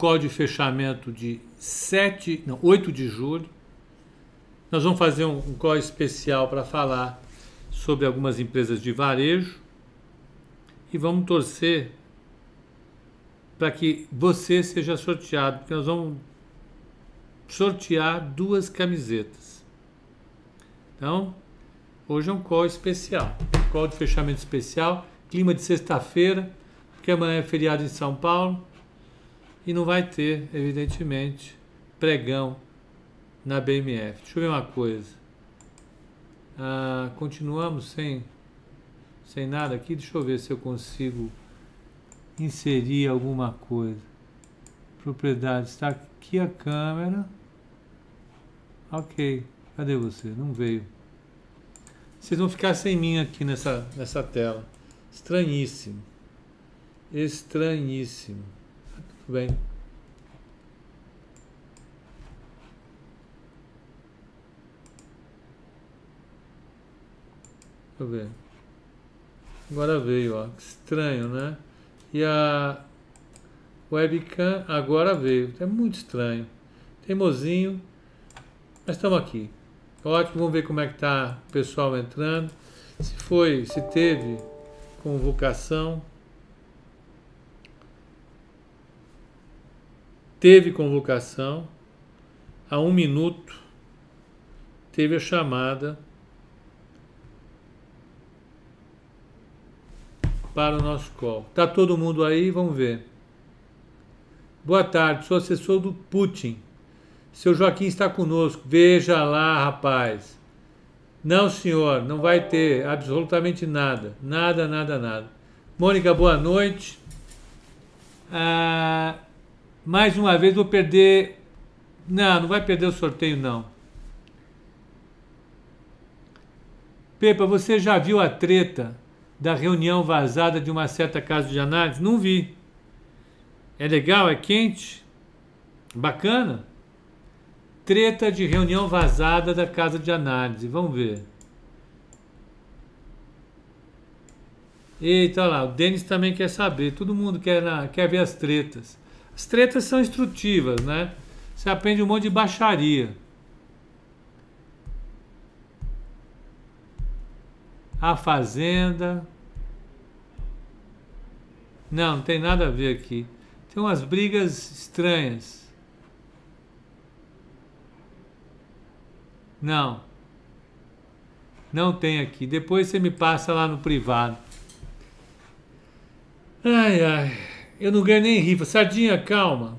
código de fechamento de 7, não, 8 de julho. Nós vamos fazer um, um especial para falar sobre algumas empresas de varejo e vamos torcer para que você seja sorteado, porque nós vamos sortear duas camisetas. Então, hoje é um call especial, call de fechamento especial, clima de sexta-feira, porque amanhã é feriado em São Paulo e não vai ter, evidentemente, pregão na BMF. Deixa eu ver uma coisa. Ah, continuamos sem, sem nada aqui. Deixa eu ver se eu consigo inserir alguma coisa. Propriedade está aqui a câmera. Ok. Cadê você? Não veio. Vocês vão ficar sem mim aqui nessa, nessa tela. Estranhíssimo. Estranhíssimo. Muito bem. Deixa eu ver. Agora veio, ó. estranho, né? E a webcam agora veio. É muito estranho. Teimosinho. Mas estamos aqui. Ótimo, vamos ver como é que tá o pessoal entrando. Se foi, se teve convocação. teve convocação, a um minuto, teve a chamada para o nosso call. Está todo mundo aí? Vamos ver. Boa tarde, sou assessor do Putin. Seu Joaquim está conosco. Veja lá, rapaz. Não, senhor, não vai ter absolutamente nada. Nada, nada, nada. Mônica, boa noite. Ah, mais uma vez vou perder. Não, não vai perder o sorteio, não. Pepa, você já viu a treta da reunião vazada de uma certa casa de análise? Não vi. É legal, é quente, bacana. Treta de reunião vazada da casa de análise. Vamos ver. Eita lá, o Denis também quer saber. Todo mundo quer, quer ver as tretas. As tretas são instrutivas, né? Você aprende um monte de baixaria. A Fazenda. Não, não tem nada a ver aqui. Tem umas brigas estranhas. Não. Não tem aqui. Depois você me passa lá no privado. Ai, ai. Eu não ganho nem rifa. Sardinha, calma.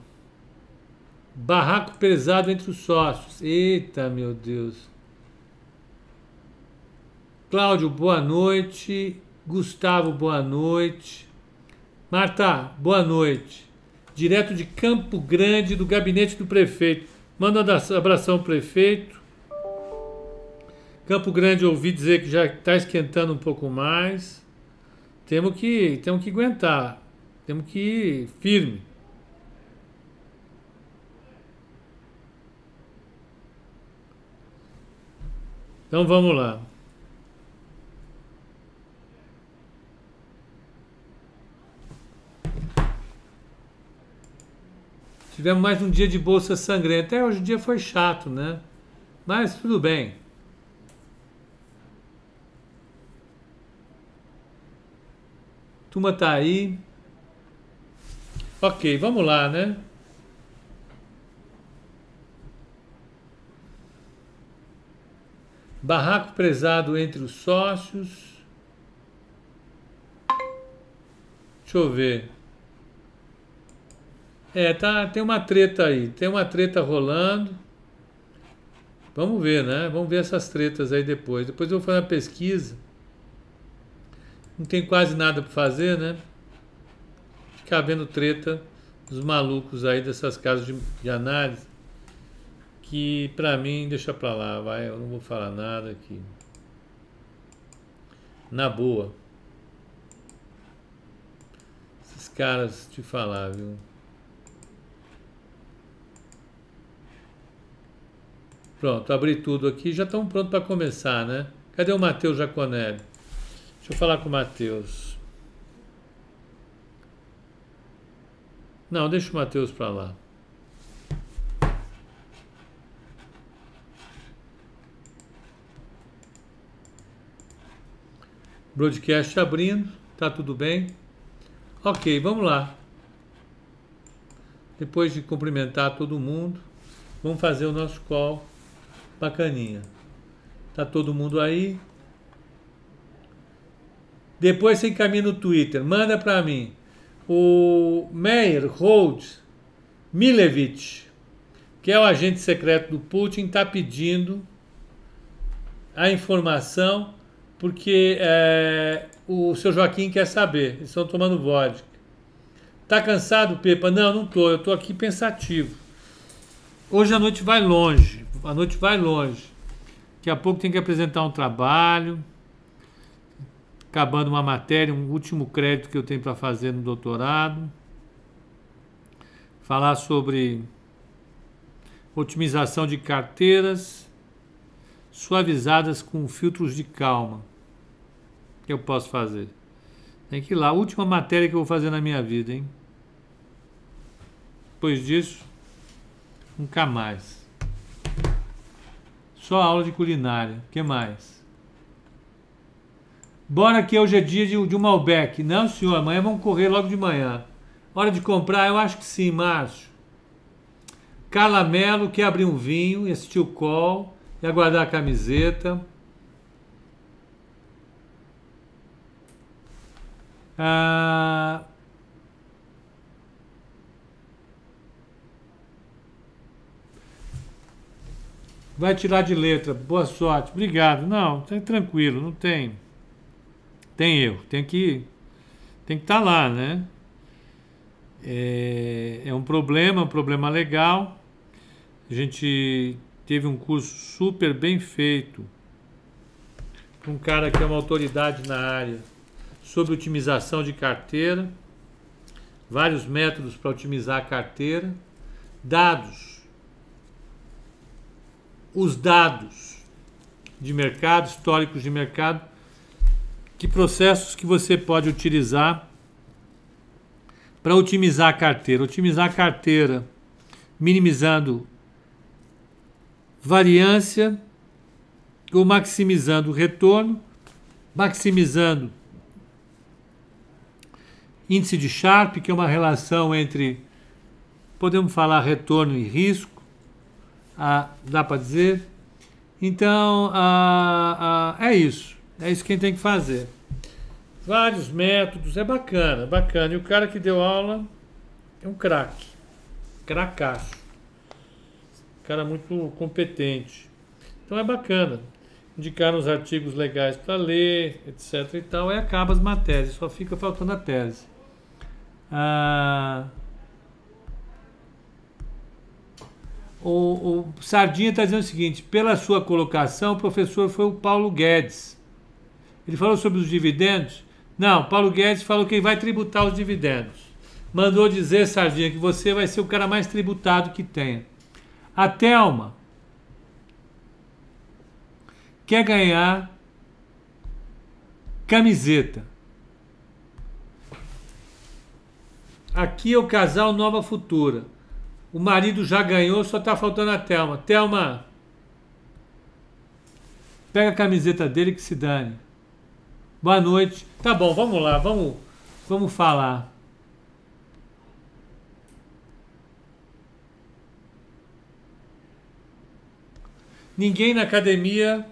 Barraco pesado entre os sócios. Eita, meu Deus. Cláudio, boa noite. Gustavo, boa noite. Marta, boa noite. Direto de Campo Grande, do gabinete do prefeito. Manda um abração, prefeito. Campo Grande, ouvi dizer que já está esquentando um pouco mais. Temos que, temos que aguentar temos que ir firme. Então vamos lá. Tivemos mais um dia de bolsa sangrenta. Até hoje o dia foi chato, né? Mas tudo bem. Tuma tá aí. Ok, vamos lá, né? Barraco prezado entre os sócios. Deixa eu ver. É, tá, tem uma treta aí, tem uma treta rolando. Vamos ver, né? Vamos ver essas tretas aí depois. Depois eu vou fazer uma pesquisa. Não tem quase nada para fazer, né? ficar havendo treta dos malucos aí dessas casas de, de análise que para mim deixa para lá, vai, eu não vou falar nada aqui. Na boa. Esses caras te falar, viu? Pronto, abri tudo aqui, já estão prontos para começar, né? Cadê o Matheus Jaconelli? Deixa eu falar com o Matheus. Não, deixa o Mateus para lá. Broadcast abrindo, tá tudo bem? Ok, vamos lá. Depois de cumprimentar todo mundo, vamos fazer o nosso call bacaninha. Tá todo mundo aí? Depois você encaminha no Twitter, manda para mim o Meyer Hold Milevich, que é o agente secreto do Putin, está pedindo a informação porque é, o seu Joaquim quer saber. Eles estão tomando vodka. Tá cansado, Pepa? Não, não tô. Eu tô aqui pensativo. Hoje a noite vai longe. A noite vai longe. Daqui a pouco tem que apresentar um trabalho acabando uma matéria, um último crédito que eu tenho para fazer no doutorado. Falar sobre otimização de carteiras suavizadas com filtros de calma. Eu posso fazer. Tem que ir lá. Última matéria que eu vou fazer na minha vida, hein? Depois disso, nunca mais. Só aula de culinária. O que mais? Bora que hoje é dia de, de um Malbec. Não, senhor, amanhã vamos correr logo de manhã. Hora de comprar? Eu acho que sim, Márcio. Carla Mello quer abrir um vinho e assistir o call e aguardar a camiseta. Ah... Vai tirar de letra. Boa sorte. Obrigado. Não, tá tranquilo, não tem tem erro, tem que tem que estar tá lá, né? É, é um problema, um problema legal. A gente teve um curso super bem feito com um cara que é uma autoridade na área sobre otimização de carteira, vários métodos para otimizar a carteira, dados, os dados de mercado, históricos de mercado, que processos que você pode utilizar para otimizar a carteira. Otimizar a carteira minimizando variância ou maximizando o retorno, maximizando índice de Sharp, que é uma relação entre, podemos falar, retorno e risco, ah, dá para dizer? Então, ah, ah, é isso. É isso que a gente tem que fazer. Vários métodos, é bacana, bacana. E o cara que deu aula é um craque, cracaço. Cara muito competente. Então é bacana. Indicar os artigos legais para ler, etc e tal, e acaba as matérias, só fica faltando a tese. Ah, o, o Sardinha está dizendo o seguinte: pela sua colocação, o professor foi o Paulo Guedes ele falou sobre os dividendos? Não, Paulo Guedes falou que vai tributar os dividendos. Mandou dizer, Sardinha, que você vai ser o cara mais tributado que tenha. A Thelma quer ganhar camiseta. Aqui é o casal Nova Futura. O marido já ganhou, só está faltando a Thelma. Thelma, pega a camiseta dele que se dane. Boa noite. Tá bom, vamos lá, vamos, vamos falar. Ninguém na academia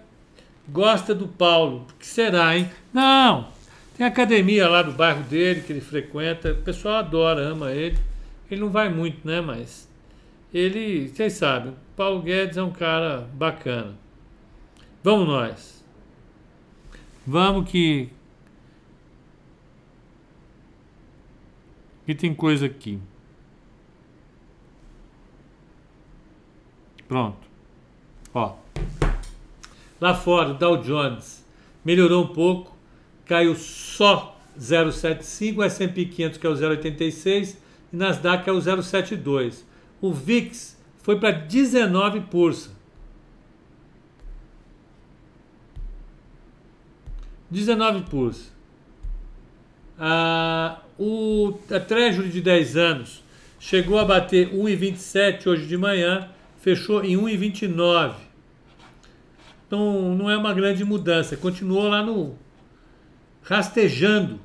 gosta do Paulo. O que será, hein? Não! Tem academia lá do bairro dele que ele frequenta. O pessoal adora, ama ele. Ele não vai muito, né? Mas ele, vocês sabem, Paulo Guedes é um cara bacana. Vamos nós! Vamos que. Que tem coisa aqui. Pronto. Ó. Lá fora, o Dow Jones melhorou um pouco, caiu só 0,75, S&P 500 que é o 0,86 e Nasdaq é o 0,72. O VIX foi para 19 pulsa. 19 puros. Ah, o trejo de 10 anos chegou a bater 1,27 hoje de manhã, fechou em 1,29. Então não é uma grande mudança, continuou lá no rastejando,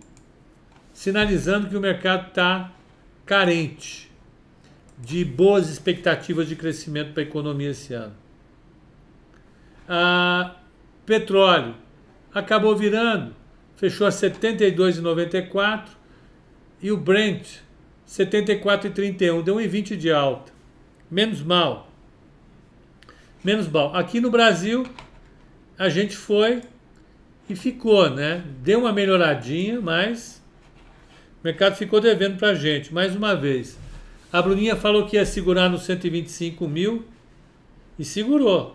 sinalizando que o mercado está carente de boas expectativas de crescimento para a economia esse ano. Ah, petróleo acabou virando, fechou a 72,94 e o Brent 74,31, deu 1,20 de alta. Menos mal. Menos mal. Aqui no Brasil, a gente foi e ficou, né? Deu uma melhoradinha, mas o mercado ficou devendo para a gente, mais uma vez. A Bruninha falou que ia segurar nos 125 mil e segurou.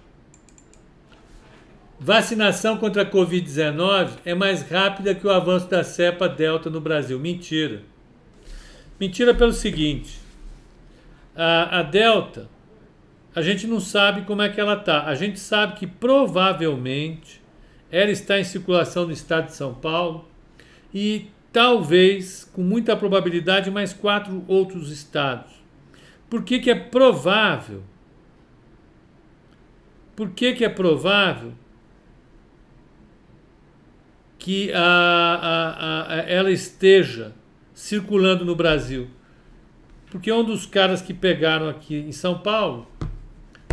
Vacinação contra a Covid-19 é mais rápida que o avanço da cepa Delta no Brasil. Mentira. Mentira pelo seguinte: a, a Delta, a gente não sabe como é que ela está. A gente sabe que provavelmente ela está em circulação no estado de São Paulo e talvez, com muita probabilidade, mais quatro outros estados. Por que, que é provável? Por que, que é provável? que a, a, a, ela esteja circulando no Brasil. Porque é um dos caras que pegaram aqui em São Paulo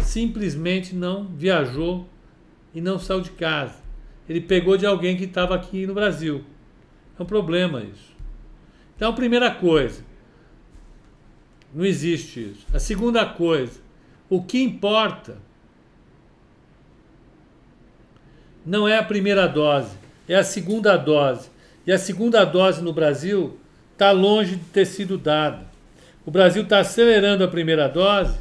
simplesmente não viajou e não saiu de casa. Ele pegou de alguém que estava aqui no Brasil. É um problema isso. Então, primeira coisa, não existe isso. A segunda coisa, o que importa não é a primeira dose é a segunda dose. E a segunda dose no Brasil está longe de ter sido dada. O Brasil está acelerando a primeira dose,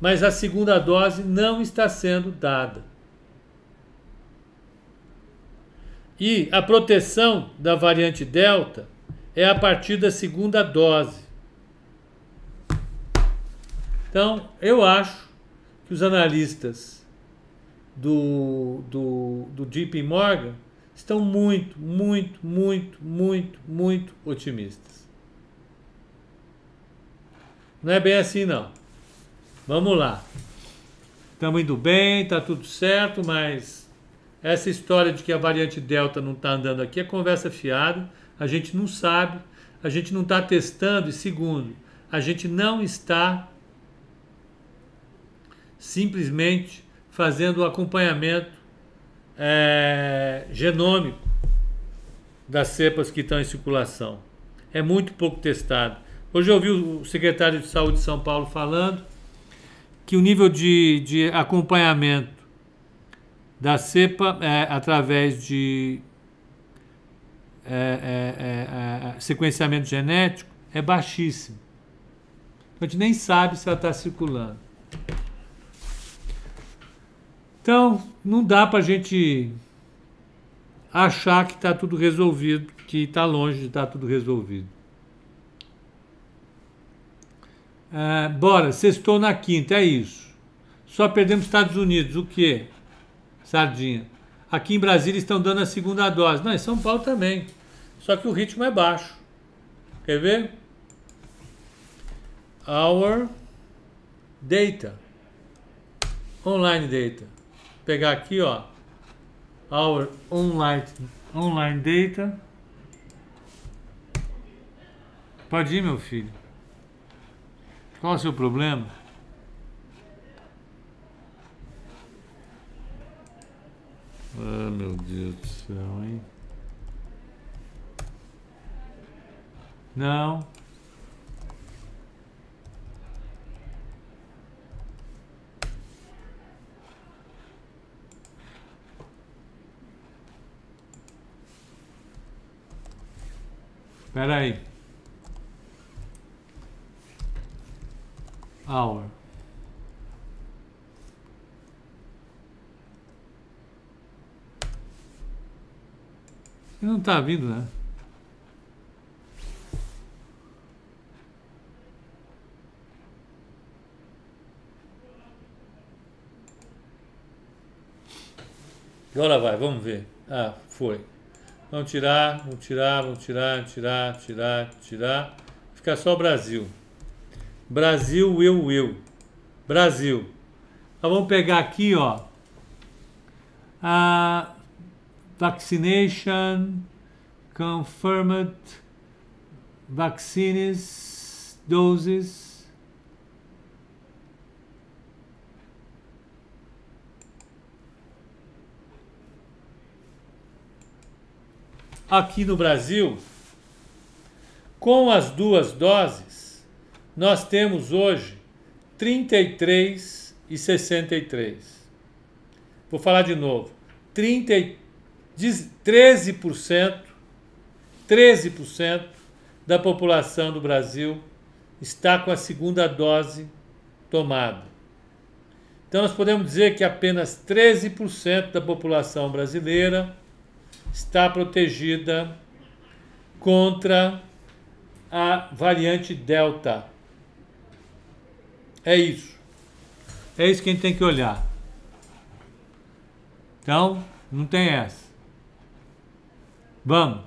mas a segunda dose não está sendo dada. E a proteção da variante Delta é a partir da segunda dose. Então, eu acho que os analistas do, do, do JP Morgan estão muito, muito, muito, muito, muito otimistas. Não é bem assim, não. Vamos lá. Estamos tá indo bem, está tudo certo, mas essa história de que a variante Delta não está andando aqui é conversa fiada. A gente não sabe, a gente não está testando. E segundo, a gente não está simplesmente fazendo o acompanhamento é, genômico das cepas que estão em circulação. É muito pouco testado. Hoje eu ouvi o secretário de Saúde de São Paulo falando que o nível de, de acompanhamento da cepa é, através de é, é, é, é, é sequenciamento genético é baixíssimo. A gente nem sabe se ela está circulando. Então, não dá para a gente achar que está tudo resolvido, que está longe de estar tá tudo resolvido. É, bora, sextou na quinta, é isso. Só perdemos Estados Unidos, o quê? Sardinha. Aqui em Brasília estão dando a segunda dose. Não, em São Paulo também. Só que o ritmo é baixo. Quer ver? Our data. Online data pegar aqui, ó, our online, online data. Pode ir, meu filho. Qual é o seu problema? Ah, meu Deus do céu, hein? Não. Espera aí. Hour. E não tá vindo, né? Agora vai, vamos ver. Ah, foi. Vão tirar, vão tirar, vão tirar, tirar, tirar, tirar. Fica só Brasil. Brasil, eu, eu. Brasil. Então vamos pegar aqui, ó. A vaccination confirmed vaccines doses aqui no Brasil, com as duas doses, nós temos hoje 33,63%. e Vou falar de novo. 30, 13%, 13% da população do Brasil está com a segunda dose tomada. Então nós podemos dizer que apenas 13% da população brasileira está protegida contra a variante Delta. É isso. É isso que a gente tem que olhar. Então, não tem essa. Vamos.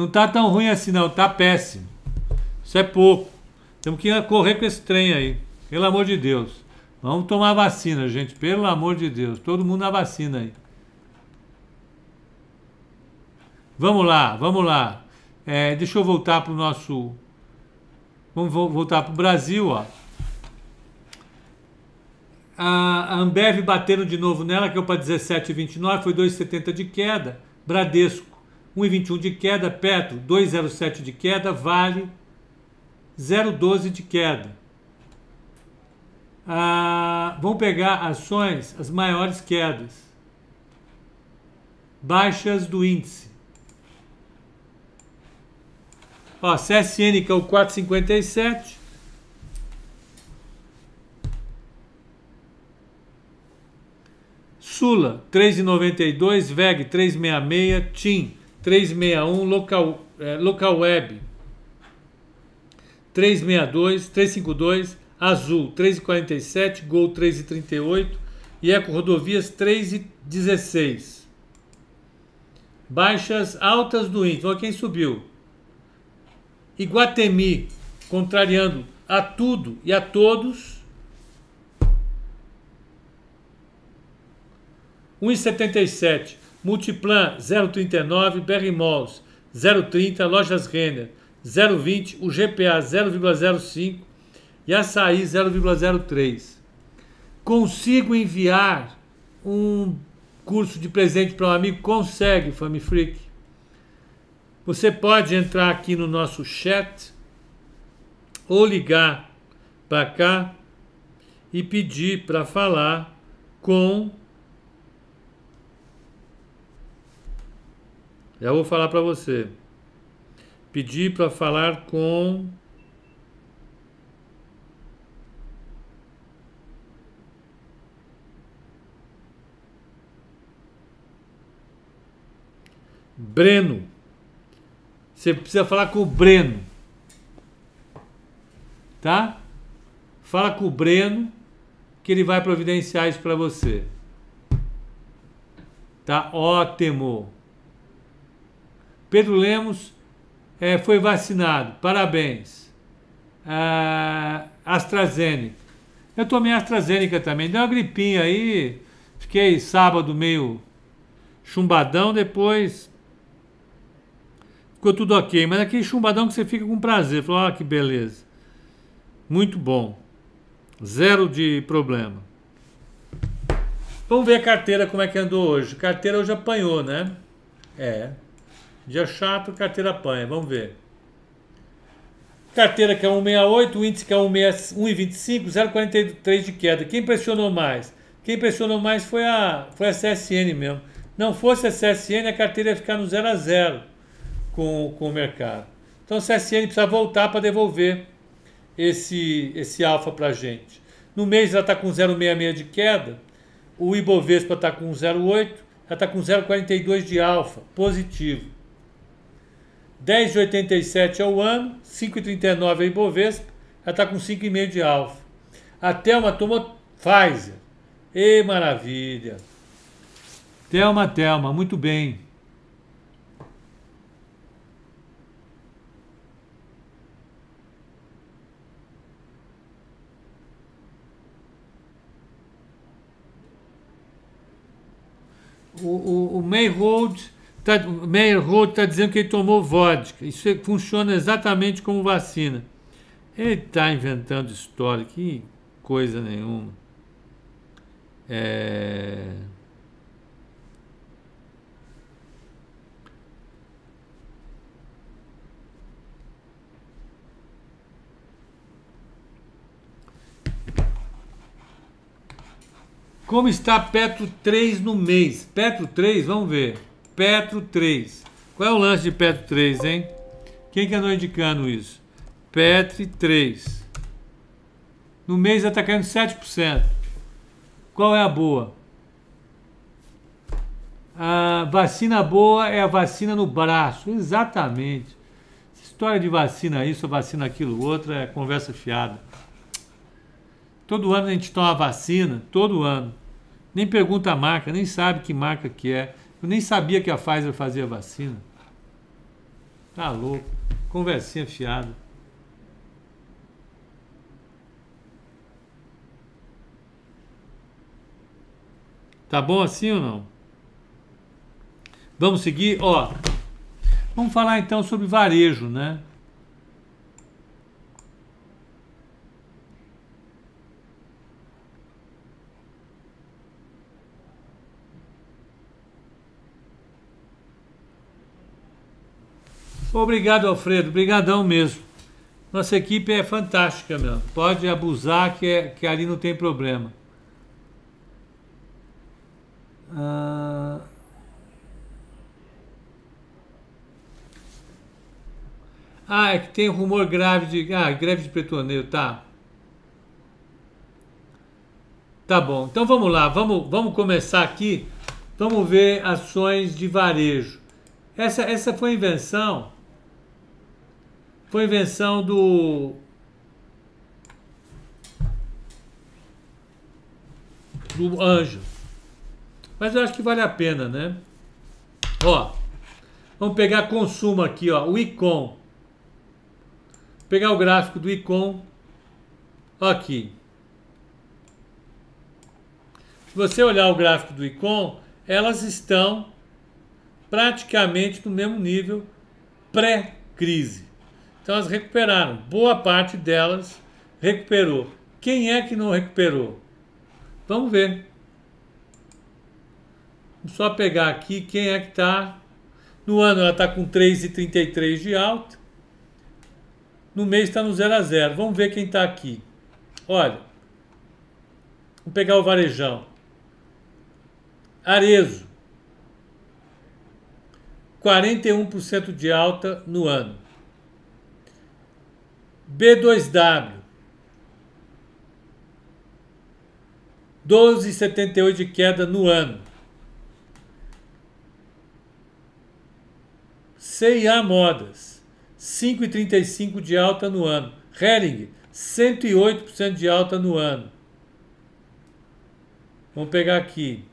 Não tá tão ruim assim, não. Tá péssimo. Isso é pouco. Temos que correr com esse trem aí. Pelo amor de Deus. Vamos tomar vacina, gente. Pelo amor de Deus. Todo mundo na vacina aí. Vamos lá, vamos lá. É, deixa eu voltar para o nosso. Vamos voltar para o Brasil, ó. A Ambev batendo de novo nela, que é para 17,29, foi 2,70 de queda. Bradesco 1,21 de queda, Petro 2,07 de queda, Vale 0,12 de queda. Ah, vão pegar ações as maiores quedas, baixas do índice. Ó, CSN que é o 457. Sula 3,92, VEG 366, TIM 361, local, é, local web 362, 352, Azul 347, Gol 338 e Eco Rodovias 316. Baixas altas do índice. Olha quem subiu. Iguatemi, contrariando a tudo e a todos. 1,77. Multiplan 0,39, Berry Malls 0,30, Lojas Renner 0,20, o GPA 0,05 e Açaí 0,03. Consigo enviar um curso de presente para um amigo? Consegue, Family Freak. Você pode entrar aqui no nosso chat ou ligar para cá e pedir para falar com Já vou falar para você. Pedi para falar com Breno. Você precisa falar com o Breno. Tá? Fala com o Breno que ele vai providenciar isso para você. Tá ótimo. Pedro Lemos é, foi vacinado, parabéns. Ah, AstraZeneca. Eu tomei AstraZeneca também, deu uma gripinha aí, fiquei sábado meio chumbadão, depois ficou tudo ok. Mas aquele chumbadão que você fica com prazer, falou, ah, que beleza. Muito bom. Zero de problema. Vamos ver a carteira como é que andou hoje. A carteira hoje apanhou, né? É. Dia chato, carteira apanha. Vamos ver. Carteira que é 1,68, o índice que é 1,25, 0,43 de queda. Quem pressionou mais? Quem pressionou mais foi a, foi a CSN mesmo. Não fosse a CSN, a carteira ia ficar no 0 a 0 com, com o mercado. Então a CSN precisa voltar para devolver esse, esse alfa para a gente. No mês ela está com 0,66 de queda, o Ibovespa está com 0,8, ela está com 0,42 de alfa, positivo. 10,87 é o ano, 5,39 é o Ibovespa, já está com 5,5 de alfa. A Thelma tomou Pfizer. e maravilha. Thelma, Thelma, muito bem. O, o, o Mayhold Tá, Meyer Holt está dizendo que ele tomou vodka. Isso é, funciona exatamente como vacina. Ele está inventando história, que coisa nenhuma. É... Como está Petro 3 no mês? Petro 3, vamos ver. Petro 3. Qual é o lance de Petro 3, hein? Quem que andou indicando isso? Petro 3. No mês está caindo 7%. Qual é a boa? A vacina boa é a vacina no braço. Exatamente. Essa história de vacina isso, vacina aquilo, outra, é conversa fiada. Todo ano a gente toma vacina, todo ano. Nem pergunta a marca, nem sabe que marca que é. Eu nem sabia que a Pfizer fazia vacina. Tá louco. Conversinha fiada. Tá bom assim ou não? Vamos seguir, ó. Vamos falar então sobre varejo, né? Obrigado, Alfredo. Obrigadão mesmo. Nossa equipe é fantástica, meu. Pode abusar que, é, que ali não tem problema. Ah, ah... é que tem rumor grave de... Ah, greve de petroneiro, tá. Tá bom, então vamos lá. Vamos, vamos começar aqui. Vamos ver ações de varejo. Essa, essa foi a invenção foi invenção do. Do anjo. Mas eu acho que vale a pena, né? Ó. Vamos pegar consumo aqui, ó. O Icon. Pegar o gráfico do Icon. Aqui. Se você olhar o gráfico do Icon, elas estão praticamente no mesmo nível pré-crise. Então elas recuperaram. Boa parte delas recuperou. Quem é que não recuperou? Vamos ver. Vamos só pegar aqui quem é que está. No ano ela está com 3,33 de alta. No mês está no 0 a 0. Vamos ver quem está aqui. Olha. Vamos pegar o varejão. Arezo. 41% de alta no ano. B2W. 12,78 de queda no ano. C&A Modas, 5,35 de alta no ano. Hering, 108% de alta no ano. Vamos pegar aqui.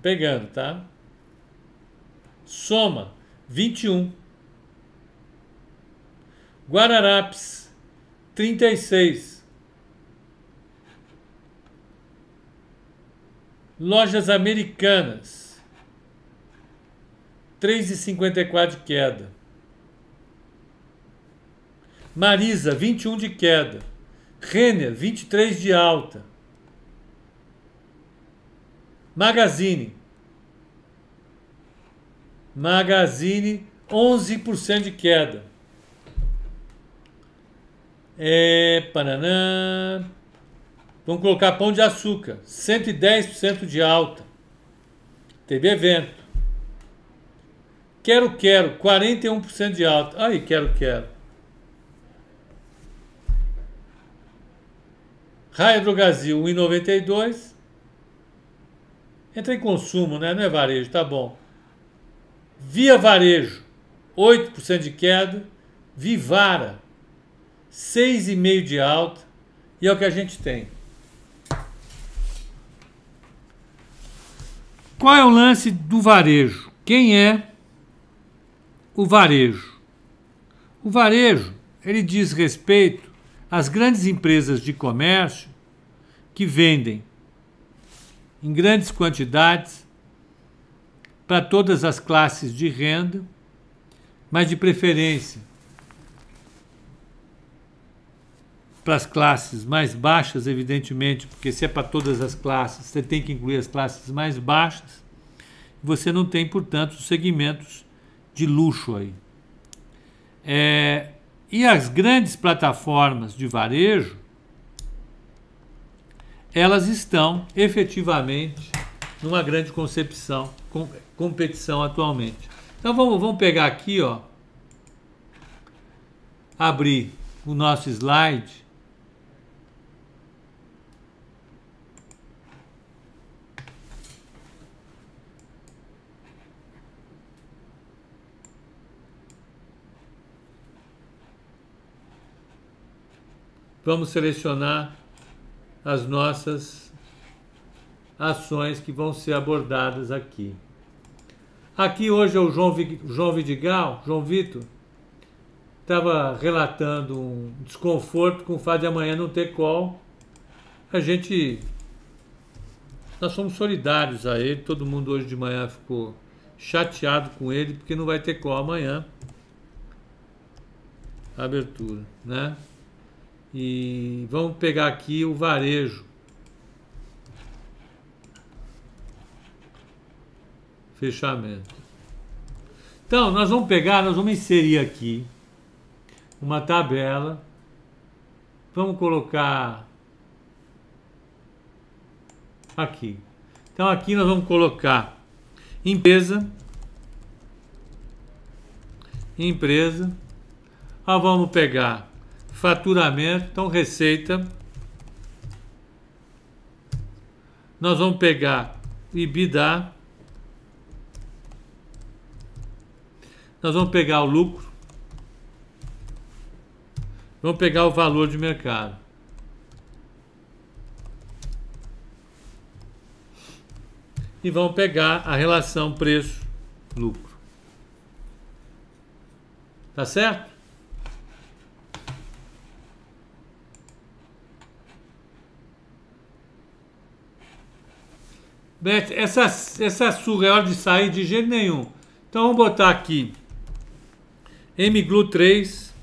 Pegando, tá? Soma, 21. Guararapes, 36. Lojas Americanas, 3,54 de queda. Marisa, 21 de queda. Renner, 23 de alta. Magazine, Magazine, 11% de queda. É, pananã. Vamos colocar Pão de Açúcar, 110% de alta. Teve evento. Quero, quero, 41% de alta. Aí, quero, quero. Raia Brasil, 1,92. Entra em consumo, né? Não é varejo, tá bom. Via Varejo, 8% de queda. Vivara, 6,5% de alta. E é o que a gente tem. Qual é o lance do varejo? Quem é o varejo? O varejo, ele diz respeito às grandes empresas de comércio que vendem em grandes quantidades para todas as classes de renda, mas de preferência para as classes mais baixas, evidentemente, porque se é para todas as classes, você tem que incluir as classes mais baixas. Você não tem, portanto, os segmentos de luxo aí. É, e as grandes plataformas de varejo, elas estão efetivamente numa grande concepção, com, competição atualmente. Então vamos, vamos pegar aqui, ó, abrir o nosso slide. Vamos selecionar as nossas ações que vão ser abordadas aqui. Aqui hoje é o João, João Vidigal, João Vitor, estava relatando um desconforto com o fato de amanhã não ter call. A gente, nós somos solidários a ele, todo mundo hoje de manhã ficou chateado com ele porque não vai ter call amanhã. Abertura, né? E vamos pegar aqui o varejo. fechamento. Então, nós vamos pegar, nós vamos inserir aqui uma tabela. Vamos colocar aqui. Então, aqui nós vamos colocar empresa, empresa. Ah, vamos pegar faturamento, então receita. Nós vamos pegar EBITDA. Nós vamos pegar o lucro. Vamos pegar o valor de mercado. E vamos pegar a relação preço-lucro. Tá certo? Beth, essa, essa surra é hora de sair de jeito nenhum. Então vamos botar aqui mglu 3.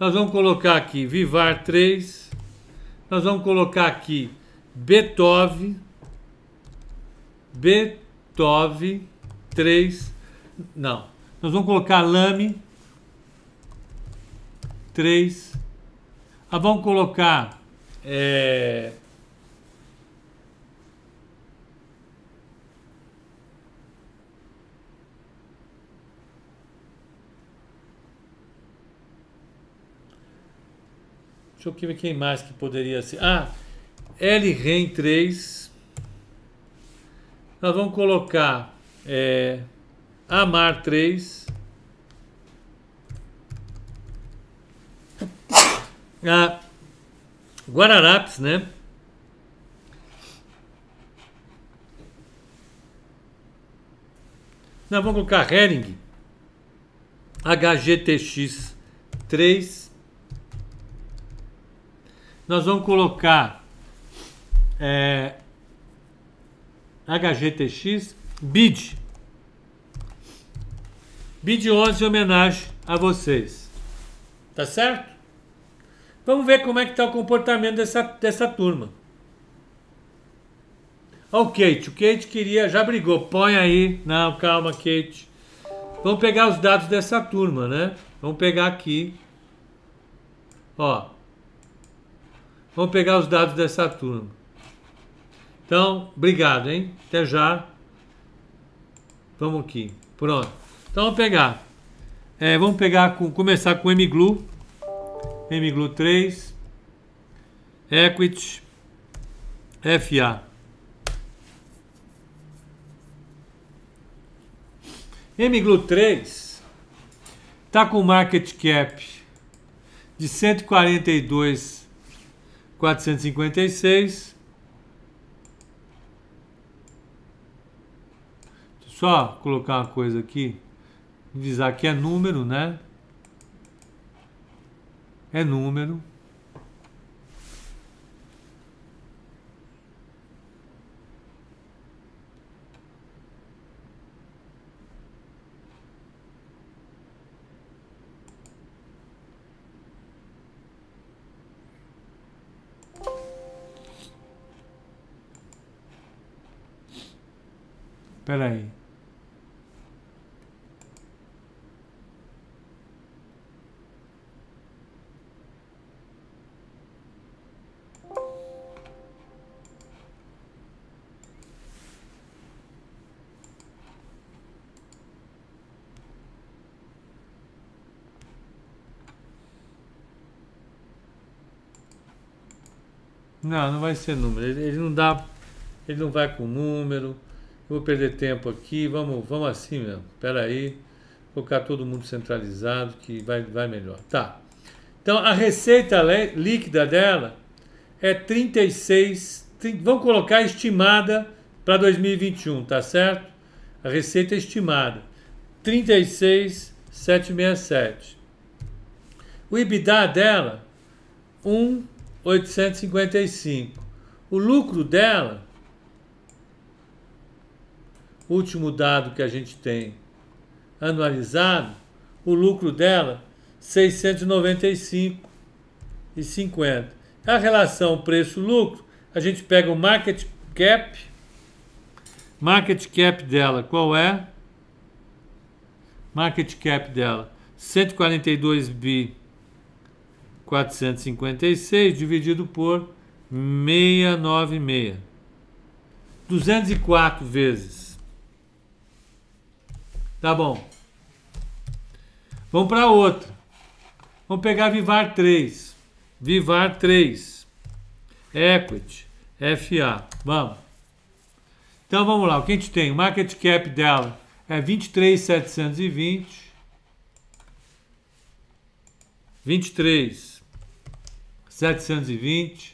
Nós vamos colocar aqui vivar 3. Nós vamos colocar aqui Beethoven. Beethoven 3. Não. Nós vamos colocar lame 3. nós ah, vamos colocar é, Deixa eu ver quem mais que poderia ser. Ah, LREM 3. Nós vamos colocar é, AMAR 3. Ah, Guararapes, né? Nós vamos colocar Hering HGTX 3. Nós vamos colocar é, HGTX BID. BID 11 em homenagem a vocês. Tá certo? Vamos ver como é que está o comportamento dessa, dessa turma. Ó, o Kate. O Kate queria, já brigou. Põe aí. Não, calma, Kate. Vamos pegar os dados dessa turma, né? Vamos pegar aqui. Ó. Vamos pegar os dados dessa turma. Então, obrigado, hein? Até já. Vamos aqui. Pronto. Então, vamos pegar. É, vamos pegar com, começar com mGlu. mGlu 3. Equity. FA. mGlu 3 está com market cap de 142 456. Só colocar uma coisa aqui, avisar que é número, né? É número. Espera aí. Não, não vai ser número. Ele, ele, não dá. Ele não vai com número vou perder tempo aqui, vamos, vamos assim mesmo, espera aí, colocar todo mundo centralizado que vai, vai melhor. Tá, então a receita líquida dela é 36, 30, vamos colocar estimada para 2021, tá certo? A receita é estimada, 36,767. O EBITDA dela, 1,855. O lucro dela, último dado que a gente tem anualizado, o lucro dela 695,50. e A relação preço-lucro, a gente pega o market cap. Market cap dela, qual é? Market cap dela, 142 bi 456 dividido por 696. 204 vezes Tá bom. Vamos para outro. Vamos pegar Vivar 3. Vivar 3. Equity. FA. Vamos. Então vamos lá. O que a gente tem? O market cap dela é 23,720. 23,720.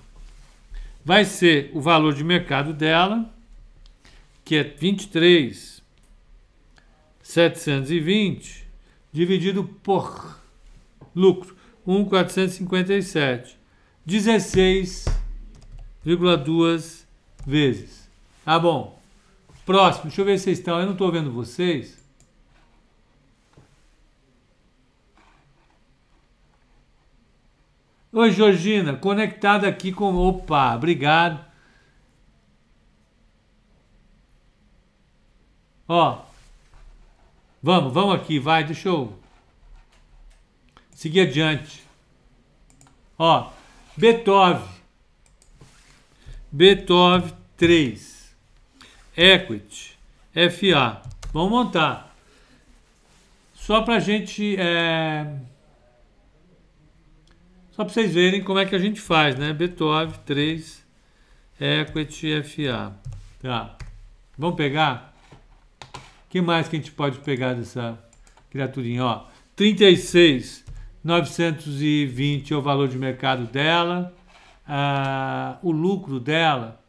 vai ser o valor de mercado dela, que é 23,720, dividido por lucro, 1,457, 16,2 vezes. Tá bom. Próximo, deixa eu ver se vocês estão, eu não estou vendo vocês. Oi, Georgina, conectada aqui com. Opa, obrigado. Ó, vamos, vamos aqui, vai, deixa eu seguir adiante. Ó, Beethoven. Beethoven 3. Equity. FA. Vamos montar. Só para a gente. É só para vocês verem como é que a gente faz, né? Beethoven 3 equity FA. Tá. Vamos pegar? O que mais que a gente pode pegar dessa criaturinha? Ó, 36 920 é o valor de mercado dela. Ah, o lucro dela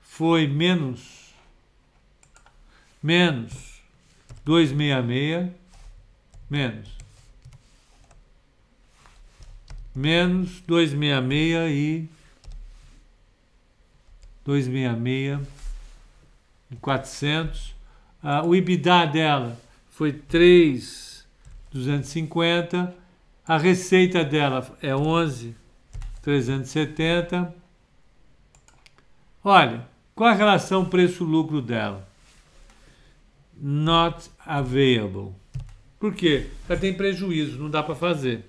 foi menos menos 266 menos menos 266 e 266 e 400. Ah, o IBDA dela foi 3,250. A receita dela é 11,370. Olha, qual a relação preço-lucro dela? Not available. Por quê? Ela tem prejuízo, não dá para fazer.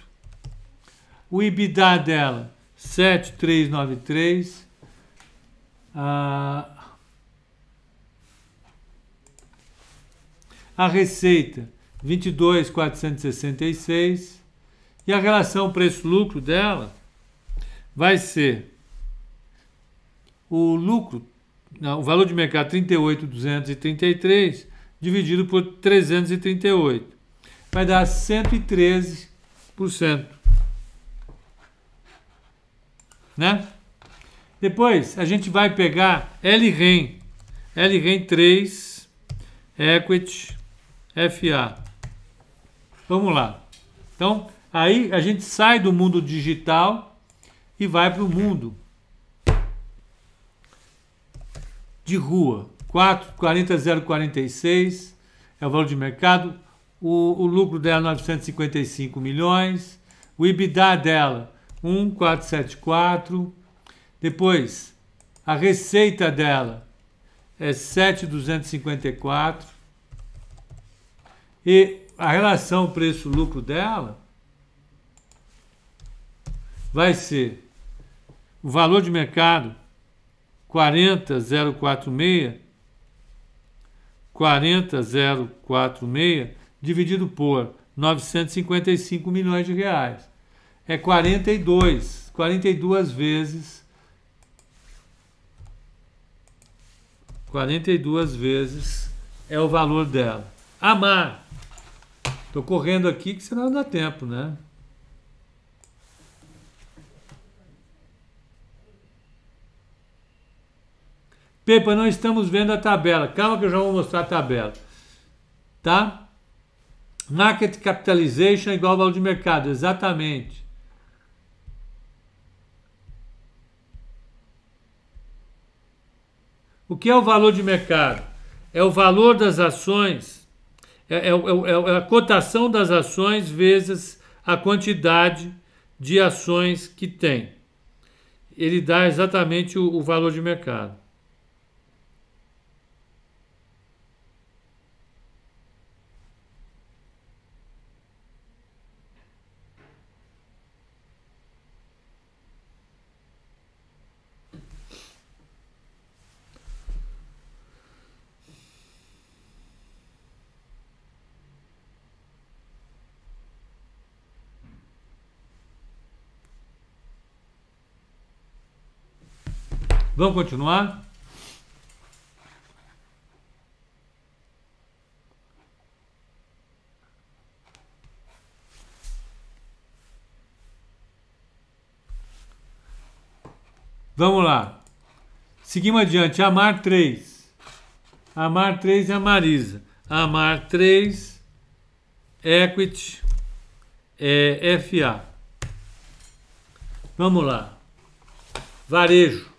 O EBITDA dela, 7393. A, ah, a receita, 22,466. E a relação preço-lucro dela vai ser o lucro, não, o valor de mercado 38,233 dividido por 338. Vai dar 113% né? Depois a gente vai pegar LREN, LREN 3, Equity, FA. Vamos lá. Então, aí a gente sai do mundo digital e vai para o mundo de rua. 4, 40, é o valor de mercado. O, o lucro dela 955 milhões. O EBITDA dela 1,474. Depois, a receita dela é 7,254. E a relação preço-lucro dela vai ser o valor de mercado 40046 40046 dividido por 955 milhões de reais é 42. 42 vezes. 42 vezes é o valor dela. Amar. Estou correndo aqui que senão não dá tempo, né? Pepa, não estamos vendo a tabela. Calma que eu já vou mostrar a tabela. Tá? Market capitalization igual ao valor de mercado, exatamente. O que é o valor de mercado? É o valor das ações, é é, é, é, é a cotação das ações vezes a quantidade de ações que tem. Ele dá exatamente o, o valor de mercado. Vamos continuar? Vamos lá. Seguimos adiante. Amar 3. Amar 3 é a Marisa. Amar 3, é Equity, é FA. Vamos lá. Varejo.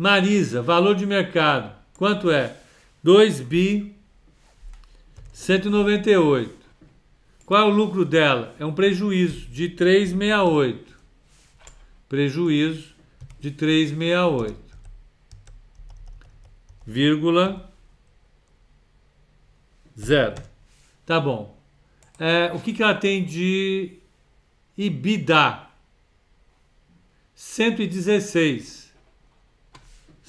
Marisa, valor de mercado, quanto é? 2 bi 198. Qual é o lucro dela? É um prejuízo de 368. Prejuízo de 368. Vírgula zero. Tá bom. É, o que, que ela tem de IBIDA? 116.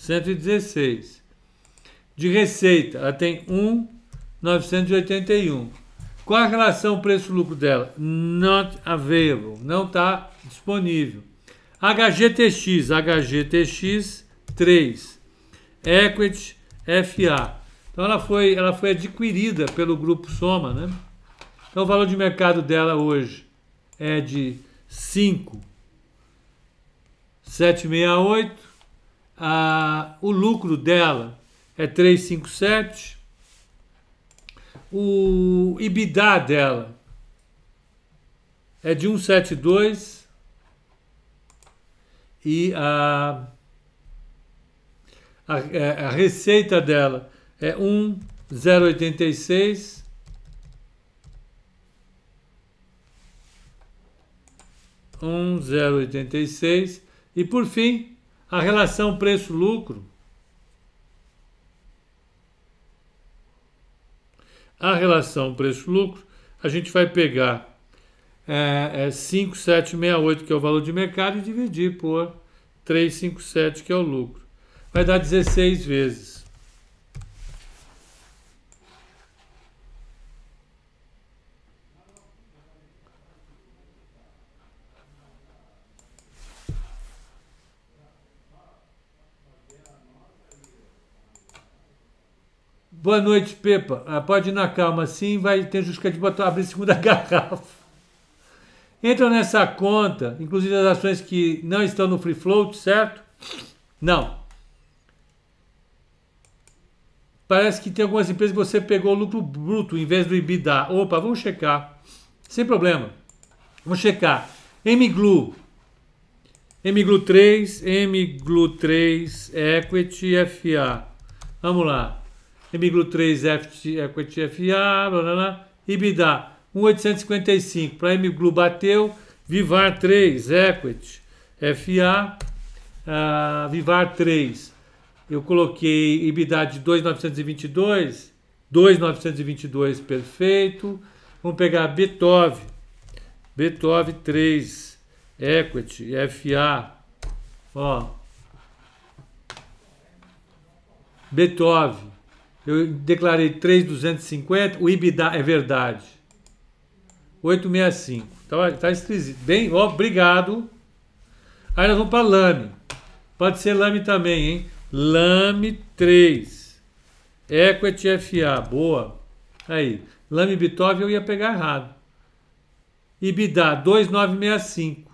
116. De receita, ela tem 1,981. Qual a relação preço-lucro dela? Not available, não está disponível. HGTX, HGTX 3. Equity FA. Então ela foi, ela foi adquirida pelo grupo Soma, né? Então o valor de mercado dela hoje é de 5,768 ah, o lucro dela é 357. O IBIDA dela é de 172. E a, a, é, a receita dela é 1,086. Um, zero oitenta e seis E por fim, a relação preço-lucro. A relação preço-lucro, a gente vai pegar é, é 5,768, que é o valor de mercado, e dividir por 3,57, que é o lucro. Vai dar 16 vezes. Boa noite, Pepa. Ah, pode ir na calma, sim, vai ter de botar abrir segunda garrafa. Entram nessa conta, inclusive as ações que não estão no free float, certo? Não. Parece que tem algumas empresas que você pegou o lucro bruto em vez do EBITDA. Opa, vamos checar. Sem problema. Vamos checar. MGLU. MGLU 3, MGLU 3 Equity FA. Vamos lá. Emiglo 3 F, Equity é, FA, blá, blá, blá. IBDA 1,855 para Emiglo bateu. Vivar 3 Equity FA. Uh, ah, Vivar 3 eu coloquei IBDA de 2,922. 2,922 perfeito. Vamos pegar Beethoven. Beethoven 3 Equity FA. Ó. Beethoven eu declarei 3,250. O IBDA é verdade. 865. Tá, tá esquisito. Bem, ó, obrigado. Aí nós vamos para lame. Pode ser lame também, hein? Lame 3. Equity FA. Boa. Aí. Lame Bitov eu ia pegar errado. IBDA 2965.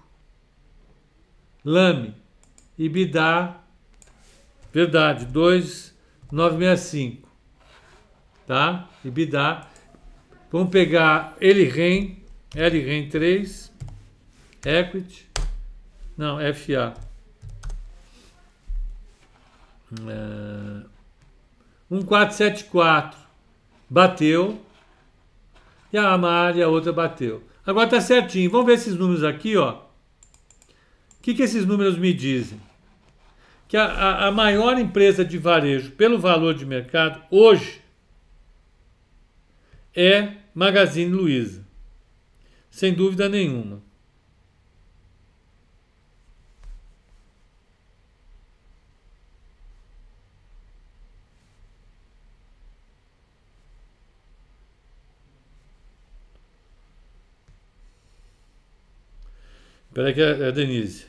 Lame. IBDA. Verdade. 2965 tá? EBITDA. Vamos pegar LREN, rem 3, Equity, não, FA. Uh, 1474 bateu e a Amar e a outra bateu. Agora tá certinho. Vamos ver esses números aqui, ó. O que, que esses números me dizem? Que a, a, a maior empresa de varejo, pelo valor de mercado, hoje, é Magazine Luiza. Sem dúvida nenhuma. Espera que é, é a Denise.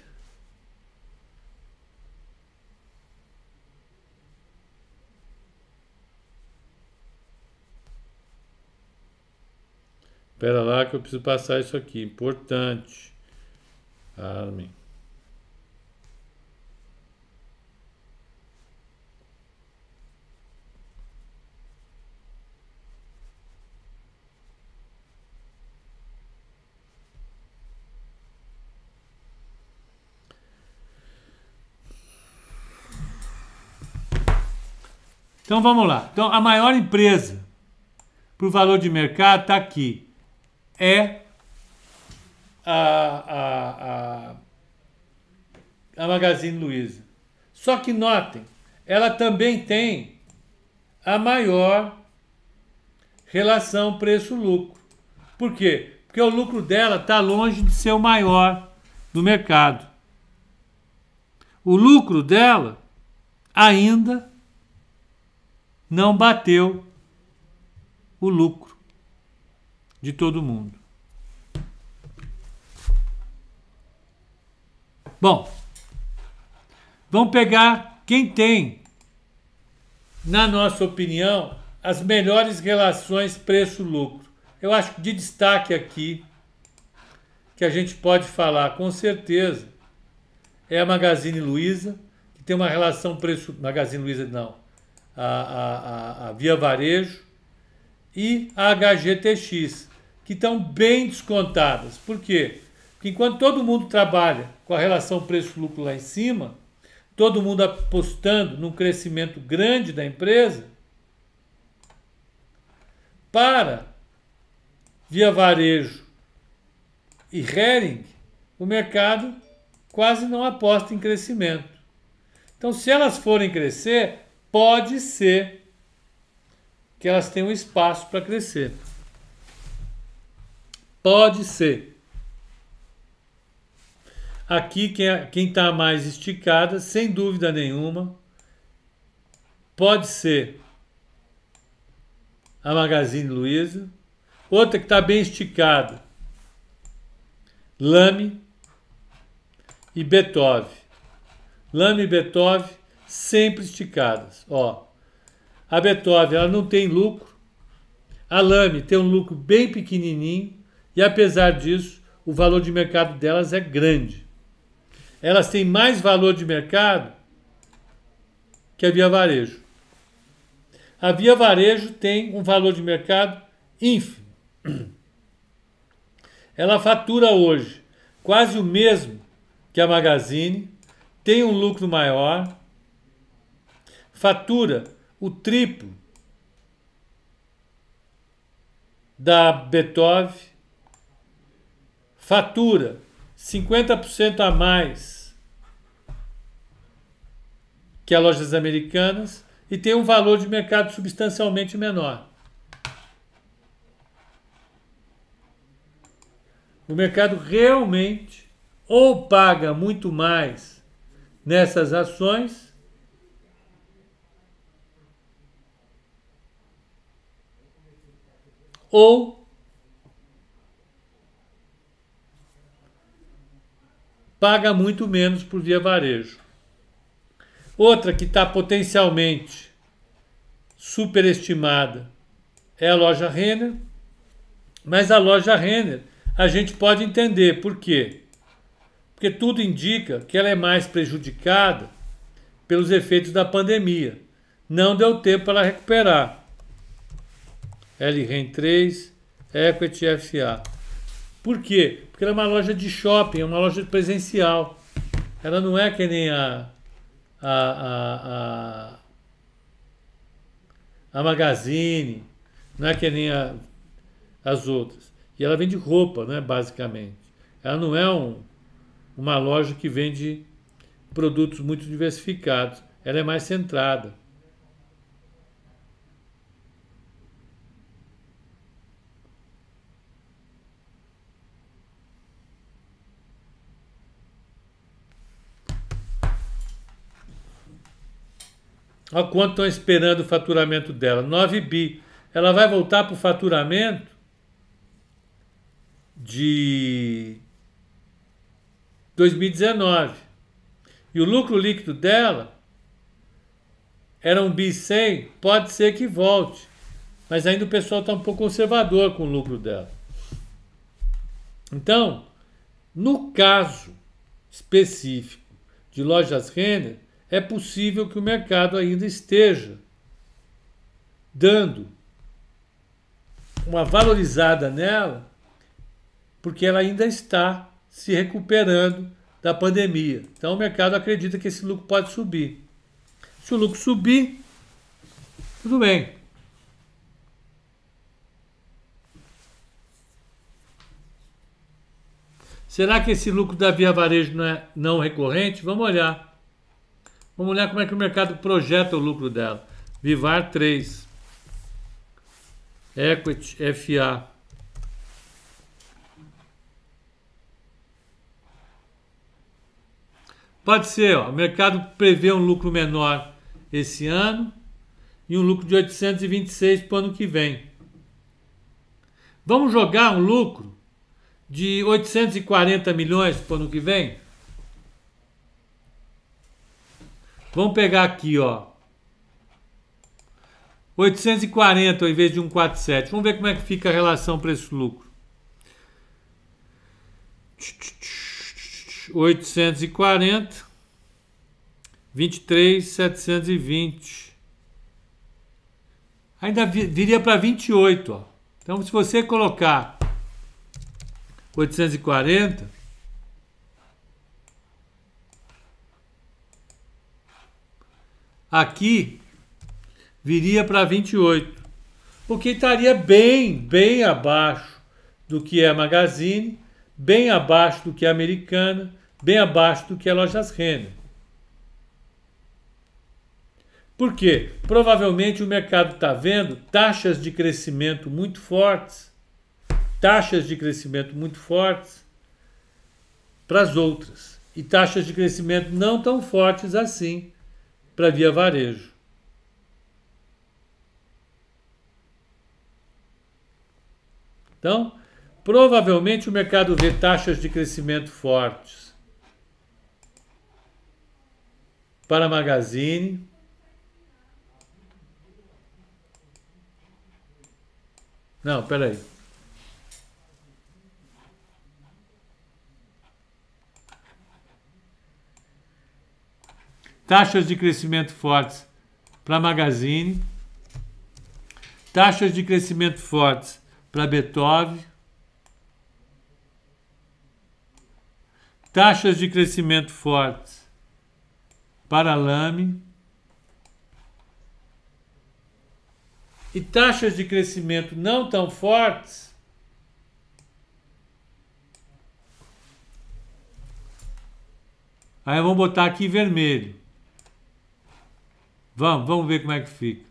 Espera lá que eu preciso passar isso aqui. Importante. Amém. Então vamos lá. Então a maior empresa para o valor de mercado está aqui é a, a, a, a Magazine Luiza. Só que notem, ela também tem a maior relação preço-lucro. Por quê? Porque o lucro dela está longe de ser o maior do mercado. O lucro dela ainda não bateu o lucro de todo mundo. Bom, vamos pegar quem tem, na nossa opinião, as melhores relações preço-lucro. Eu acho que de destaque aqui, que a gente pode falar com certeza, é a Magazine Luiza, que tem uma relação preço. Magazine Luiza não. A, a, a, a Via Varejo e a HGTX que estão bem descontadas. Por quê? Porque enquanto todo mundo trabalha com a relação preço-lucro lá em cima, todo mundo apostando num crescimento grande da empresa, para via varejo e Hering, o mercado quase não aposta em crescimento. Então, se elas forem crescer, pode ser que elas tenham espaço para crescer. Pode ser. Aqui, quem está mais esticada, sem dúvida nenhuma, pode ser a Magazine Luiza. Outra que está bem esticada, Lame e Beethoven. Lame e Beethoven sempre esticadas. Ó, a Beethoven ela não tem lucro. A Lame tem um lucro bem pequenininho e apesar disso, o valor de mercado delas é grande. Elas têm mais valor de mercado que a Via Varejo. A Via Varejo tem um valor de mercado ínfimo. Ela fatura hoje quase o mesmo que a Magazine, tem um lucro maior, fatura o triplo da Beethoven fatura 50% a mais que as lojas americanas e tem um valor de mercado substancialmente menor. O mercado realmente ou paga muito mais nessas ações ou paga muito menos por via varejo. Outra que está potencialmente superestimada é a loja Renner, mas a loja Renner a gente pode entender por quê. Porque tudo indica que ela é mais prejudicada pelos efeitos da pandemia. Não deu tempo para recuperar. LREN 3, Equity FA. Por quê? Porque ela é uma loja de shopping, é uma loja presencial. Ela não é que nem a, a, a, a, a Magazine, não é que nem a, as outras. E ela vende roupa, né, basicamente. Ela não é um, uma loja que vende produtos muito diversificados. Ela é mais centrada. Olha quanto estão esperando o faturamento dela, 9 bi. Ela vai voltar para o faturamento de 2019. E o lucro líquido dela era um bi 100, pode ser que volte. Mas ainda o pessoal está um pouco conservador com o lucro dela. Então, no caso específico de lojas Renner, é possível que o mercado ainda esteja dando uma valorizada nela, porque ela ainda está se recuperando da pandemia. Então o mercado acredita que esse lucro pode subir. Se o lucro subir, tudo bem. Será que esse lucro da Via Varejo não é não recorrente? Vamos olhar. Vamos olhar como é que o mercado projeta o lucro dela. Vivar 3. Equity FA. Pode ser, ó, o mercado prevê um lucro menor esse ano e um lucro de 826 para o ano que vem. Vamos jogar um lucro de 840 milhões para o ano que vem? Vamos pegar aqui, ó. 840 ao invés de 147. Vamos ver como é que fica a relação preço-lucro. 840 23 720. Ainda viria para 28, ó. Então se você colocar 840 Aqui viria para 28, o que estaria bem, bem abaixo do que é a Magazine, bem abaixo do que é a Americana, bem abaixo do que é Lojas Renner. Por quê? Provavelmente o mercado está vendo taxas de crescimento muito fortes, taxas de crescimento muito fortes para as outras, e taxas de crescimento não tão fortes assim para via varejo. Então, provavelmente o mercado vê taxas de crescimento fortes para Magazine. Não, peraí. taxas de crescimento fortes para Magazine, taxas de crescimento fortes para Beethoven, taxas de crescimento fortes para Lame e taxas de crescimento não tão fortes Aí vamos botar aqui vermelho. Vamos, vamos ver como é que fica.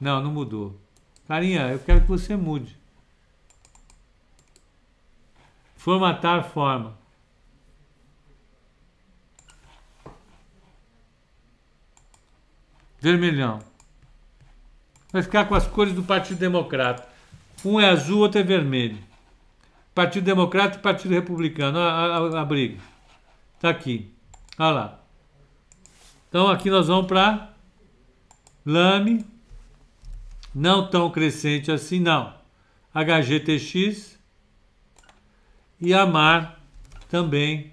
Não, não mudou. Carinha, eu quero que você mude. Formatar forma. Vermelhão. Vai ficar com as cores do Partido Democrata. Um é azul, outro é vermelho. Partido Democrata e Partido Republicano. A, a, a briga. Tá aqui. Olha lá. Então aqui nós vamos para lame, não tão crescente assim não, HGTX e amar também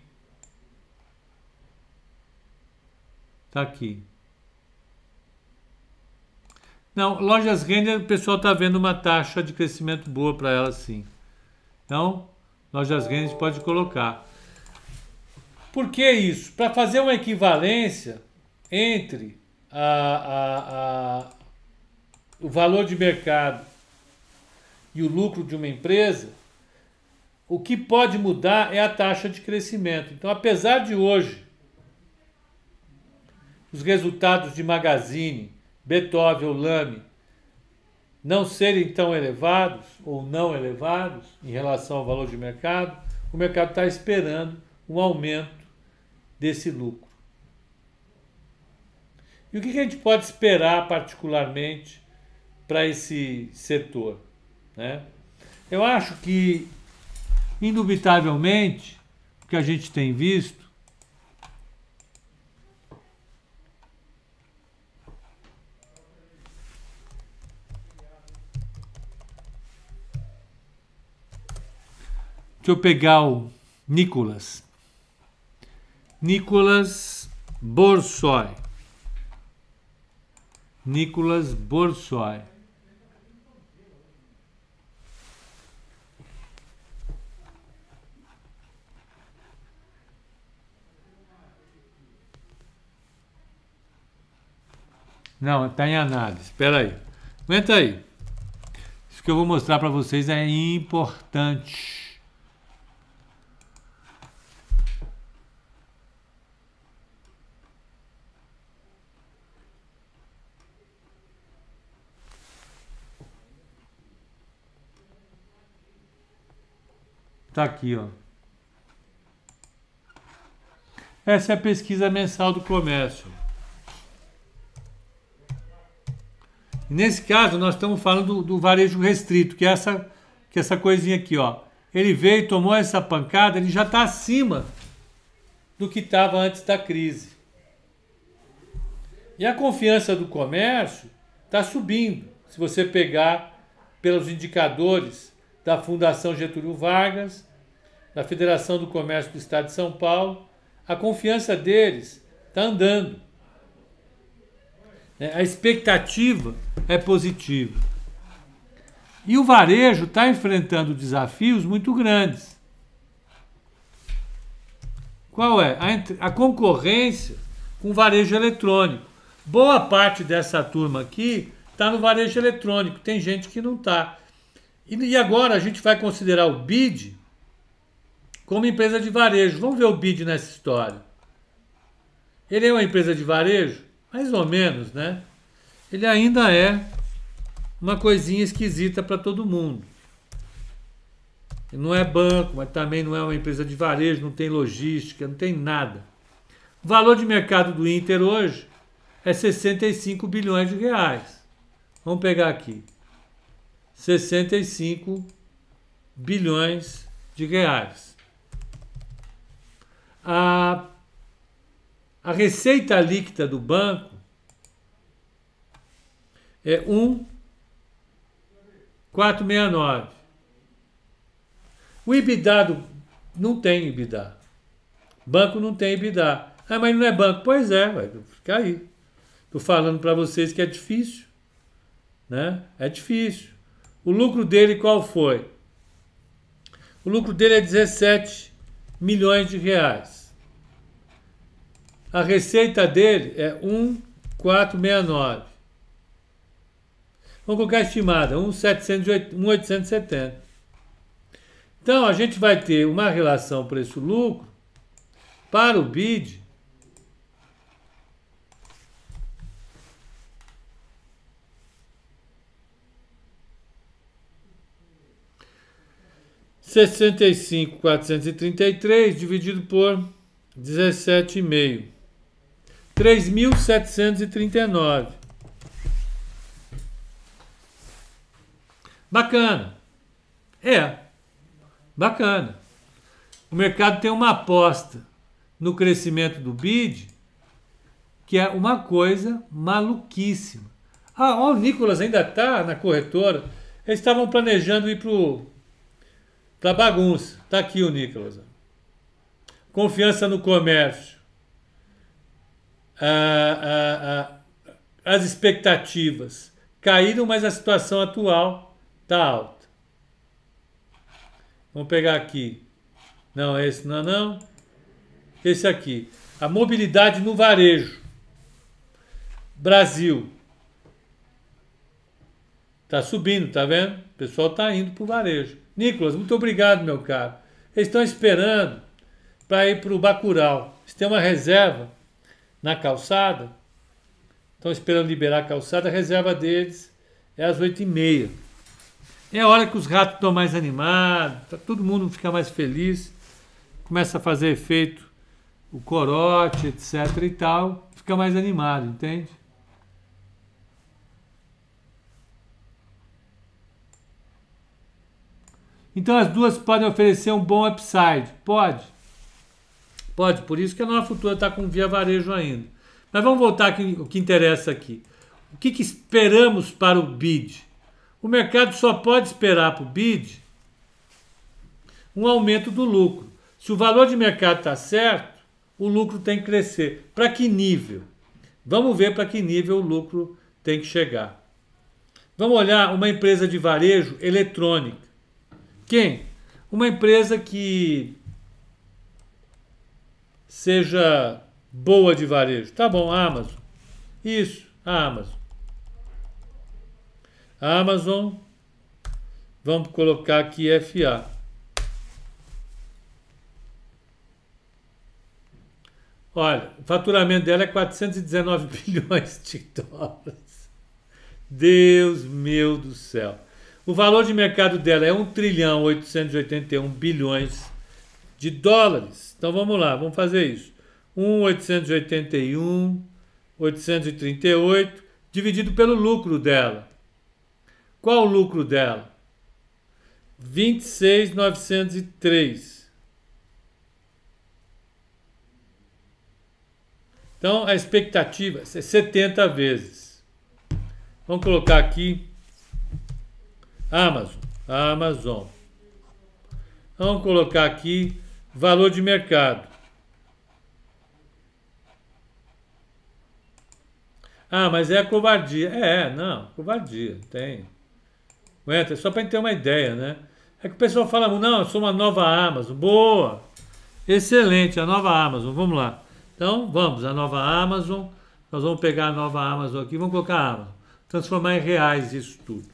tá aqui. Não, lojas render, o pessoal tá vendo uma taxa de crescimento boa para ela sim. Então, lojas render pode colocar. Por que isso? Para fazer uma equivalência, entre a, a, a, o valor de mercado e o lucro de uma empresa, o que pode mudar é a taxa de crescimento. Então, apesar de hoje os resultados de Magazine, Beethoven ou Lamy não serem tão elevados ou não elevados em relação ao valor de mercado, o mercado está esperando um aumento desse lucro. E o que, a gente pode esperar particularmente para esse setor? Né? Eu acho que, indubitavelmente, o que a gente tem visto Deixa eu pegar o Nicolas. Nicolas Borsoi. Nicolas Borsoi. Não, está em análise. Espera aí. Aguenta aí. Isso que eu vou mostrar para vocês é importante. Tá aqui, ó. Essa é a pesquisa mensal do comércio. Nesse caso, nós estamos falando do, do varejo restrito, que é essa, que é essa coisinha aqui, ó. Ele veio, tomou essa pancada, ele já está acima do que estava antes da crise. E a confiança do comércio está subindo. Se você pegar pelos indicadores da Fundação Getúlio Vargas, da Federação do Comércio do Estado de São Paulo, a confiança deles está andando. Né? A expectativa é positiva. E o varejo está enfrentando desafios muito grandes. Qual é? A, a concorrência com o varejo eletrônico. Boa parte dessa turma aqui está no varejo eletrônico, tem gente que não está. E agora a gente vai considerar o BID como empresa de varejo. Vamos ver o BID nessa história. Ele é uma empresa de varejo? Mais ou menos, né? Ele ainda é uma coisinha esquisita para todo mundo. não é banco, mas também não é uma empresa de varejo, não tem logística, não tem nada. O valor de mercado do Inter hoje é 65 bilhões de reais. Vamos pegar aqui. 65 bilhões de reais. A, a receita líquida do banco é 1,469. O IBDA do, não tem IBDA. Banco não tem IBDA. Ah, mas não é banco. Pois é, vai ficar aí. Estou falando para vocês que é difícil. Né? É difícil. O lucro dele qual foi? O lucro dele é 17 milhões de reais. A receita dele é 1,469. Vamos colocar a estimada, 1,870. Então, a gente vai ter uma relação preço-lucro para o BID 65,433 dividido por 17,5. 3.739. Bacana. É. Bacana. O mercado tem uma aposta no crescimento do BID que é uma coisa maluquíssima. Ah, o Nicolas ainda está na corretora. Eles estavam planejando ir para o para tá bagunça. Está aqui o Nicolas. Confiança no comércio. Ah, ah, ah, as expectativas caíram, mas a situação atual está alta. Vamos pegar aqui. Não, esse não, é não. Esse aqui. A mobilidade no varejo. Brasil. Está subindo, tá vendo? O pessoal está indo para o varejo. Nicolas, muito obrigado, meu caro. Eles estão esperando para ir para o Bacurau. Eles têm uma reserva na calçada. Estão esperando liberar a calçada. A reserva deles é às oito e meia. É hora que os ratos estão mais animados, tá, todo mundo fica mais feliz, começa a fazer efeito o corote, etc e tal, fica mais animado, entende? Então as duas podem oferecer um bom upside. Pode. Pode, por isso que a nova futura está com via varejo ainda. Mas vamos voltar aqui, o que interessa aqui. O que, que esperamos para o BID? O mercado só pode esperar para o BID um aumento do lucro. Se o valor de mercado está certo, o lucro tem que crescer. Para que nível? Vamos ver para que nível o lucro tem que chegar. Vamos olhar uma empresa de varejo eletrônico. Quem? Uma empresa que seja boa de varejo. Tá bom, a Amazon. Isso, a Amazon. A Amazon, vamos colocar aqui FA. Olha, o faturamento dela é 419 bilhões de dólares. Deus meu do céu. O valor de mercado dela é 1 trilhão 881 bilhões de dólares. Então vamos lá, vamos fazer isso. 1 881 838 dividido pelo lucro dela. Qual o lucro dela? 26,903. Então a expectativa é 70 vezes. Vamos colocar aqui Amazon. Amazon. Vamos colocar aqui valor de mercado. Ah, mas é covardia. É, não, covardia, tem. Aguenta, só para ter uma ideia, né? É que o pessoal fala, não, eu sou uma nova Amazon. Boa! Excelente, a nova Amazon, vamos lá. Então, vamos, a nova Amazon. Nós vamos pegar a nova Amazon aqui, vamos colocar a Amazon. Transformar em reais isso tudo.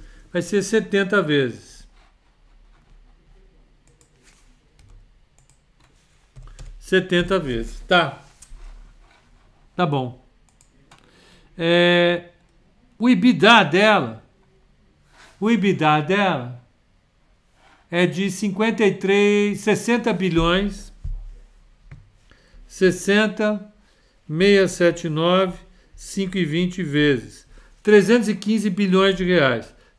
vai ser 70 vezes. setenta vezes, tá? Tá bom. É, o IBIDA dela, o IBIDA dela é de 53, 60 bilhões, 60, 679, 5,20 vezes, 315 bilhões de reais.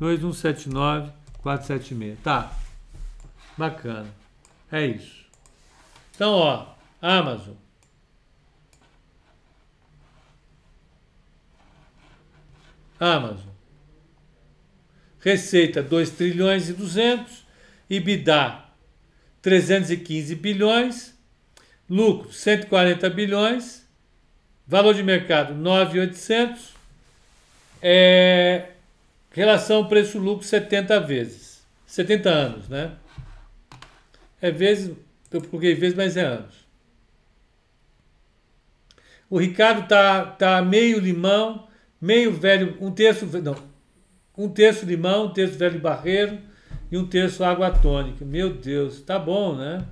2179 476. Tá. Bacana. É isso. Então, ó, Amazon. Amazon. Receita 2 trilhões e 200, EBITDA 315 bilhões, lucro 140 bilhões, valor de mercado 9,800, é, Relação preço-lucro 70 vezes. 70 anos, né? É vezes, eu coloquei vezes, mas é anos. O Ricardo tá, tá meio limão, meio velho, um terço, não, um terço limão, um terço velho barreiro e um terço água tônica. Meu Deus, tá bom, né?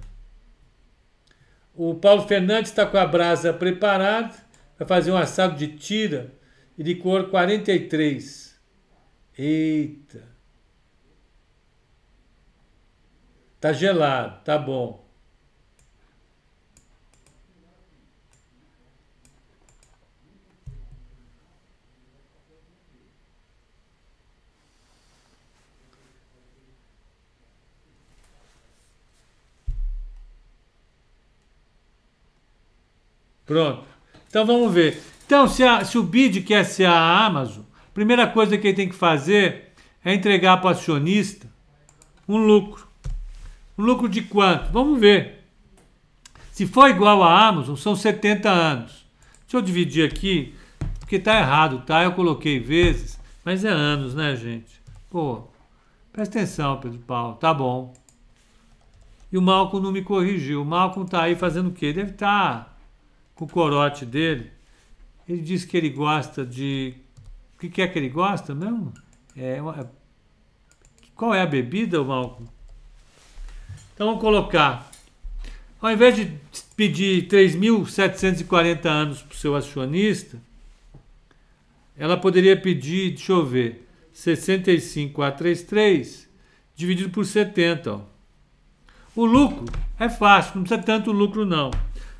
O Paulo Fernandes está com a brasa preparada para fazer um assado de tira e de cor 43. Eita. Tá gelado, tá bom. Pronto. Então vamos ver. Então, se, a, se o BID quer ser a Amazon, Primeira coisa que ele tem que fazer é entregar para o acionista um lucro. Um lucro de quanto? Vamos ver. Se for igual à Amazon, são 70 anos. Deixa eu dividir aqui, porque está errado, tá? Eu coloquei vezes, mas é anos, né, gente? Pô, presta atenção, Pedro Paulo. Tá bom. E o Malcolm não me corrigiu. O Malcolm tá aí fazendo o quê? Deve estar tá com o corote dele. Ele diz que ele gosta de que, que é que ele gosta mesmo? É, é qual é a bebida, Malcolm? Então vamos colocar. Ao invés de pedir 3.740 anos para o seu acionista, ela poderia pedir, deixa eu ver, 65,433 dividido por 70. Ó. O lucro é fácil, não precisa tanto lucro não.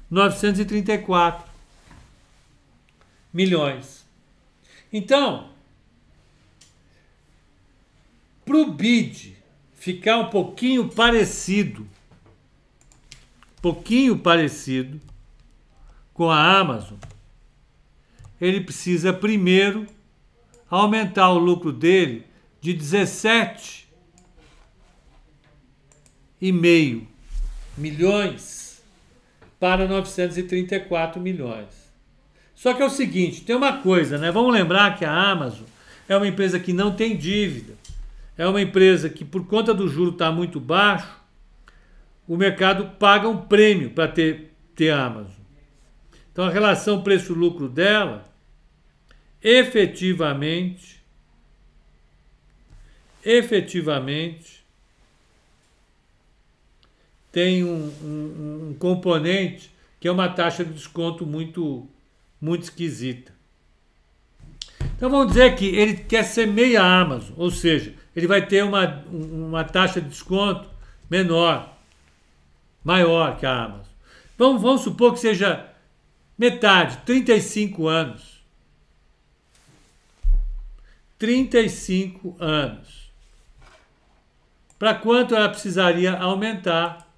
934 milhões. Então, para o bid ficar um pouquinho parecido, pouquinho parecido com a Amazon, ele precisa primeiro aumentar o lucro dele de 17 e meio milhões para 934 milhões. Só que é o seguinte, tem uma coisa, né? Vamos lembrar que a Amazon é uma empresa que não tem dívida. É uma empresa que, por conta do juro estar tá muito baixo, o mercado paga um prêmio para ter, ter a Amazon. Então a relação preço-lucro dela, efetivamente, efetivamente, tem um, um, um componente que é uma taxa de desconto muito muito esquisita. Então vamos dizer que ele quer ser meia Amazon, ou seja, ele vai ter uma, uma taxa de desconto menor, maior que a Amazon. Vamos, vamos supor que seja metade, 35 anos. 35 anos. Para quanto ela precisaria aumentar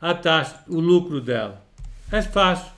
a taxa, o lucro dela? É fácil.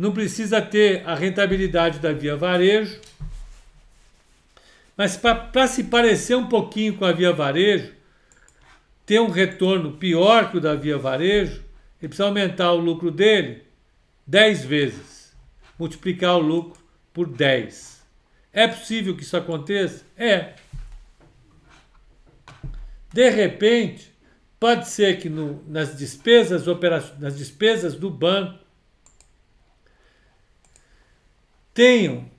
não precisa ter a rentabilidade da Via Varejo, mas para se parecer um pouquinho com a Via Varejo, ter um retorno pior que o da Via Varejo, ele precisa aumentar o lucro dele 10 vezes, multiplicar o lucro por 10. É possível que isso aconteça? É. De repente, pode ser que no, nas, despesas, nas despesas do banco tenham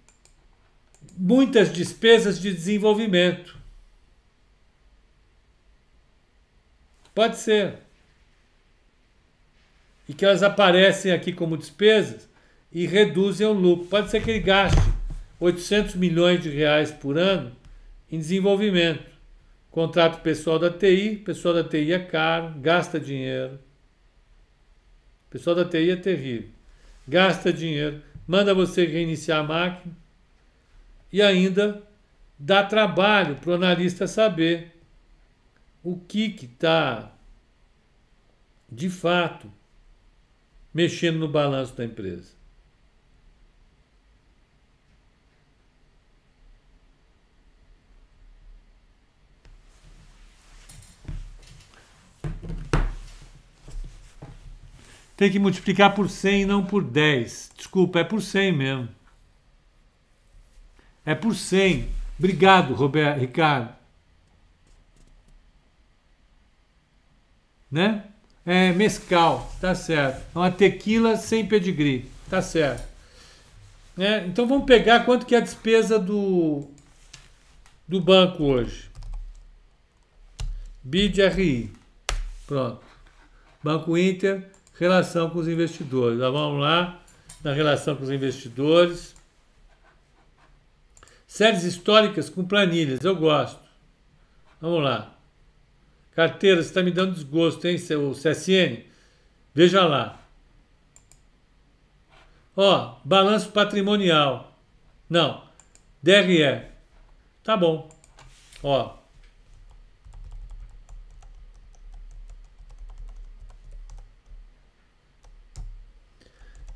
muitas despesas de desenvolvimento. Pode ser. E que elas aparecem aqui como despesas e reduzem o lucro. Pode ser que ele gaste 800 milhões de reais por ano em desenvolvimento. contrato pessoal da TI, o pessoal da TI é caro, gasta dinheiro. O pessoal da TI é terrível. Gasta dinheiro manda você reiniciar a máquina e ainda dá trabalho para o analista saber o que está de fato mexendo no balanço da empresa. tem que multiplicar por 100 e não por 10. Desculpa, é por 100 mesmo. É por 100. Obrigado, Roberto, Ricardo. Né? É mescal, tá certo. É uma tequila sem pedigree, tá certo. Né? Então vamos pegar quanto que é a despesa do, do banco hoje. BIDRI. Pronto. Banco Inter, relação com os investidores. vamos lá, na relação com os investidores. Séries históricas com planilhas, eu gosto. Vamos lá. Carteira, você está me dando desgosto, hein, o CSN? Veja lá. Ó, balanço patrimonial. Não, DRE. Tá bom. Ó,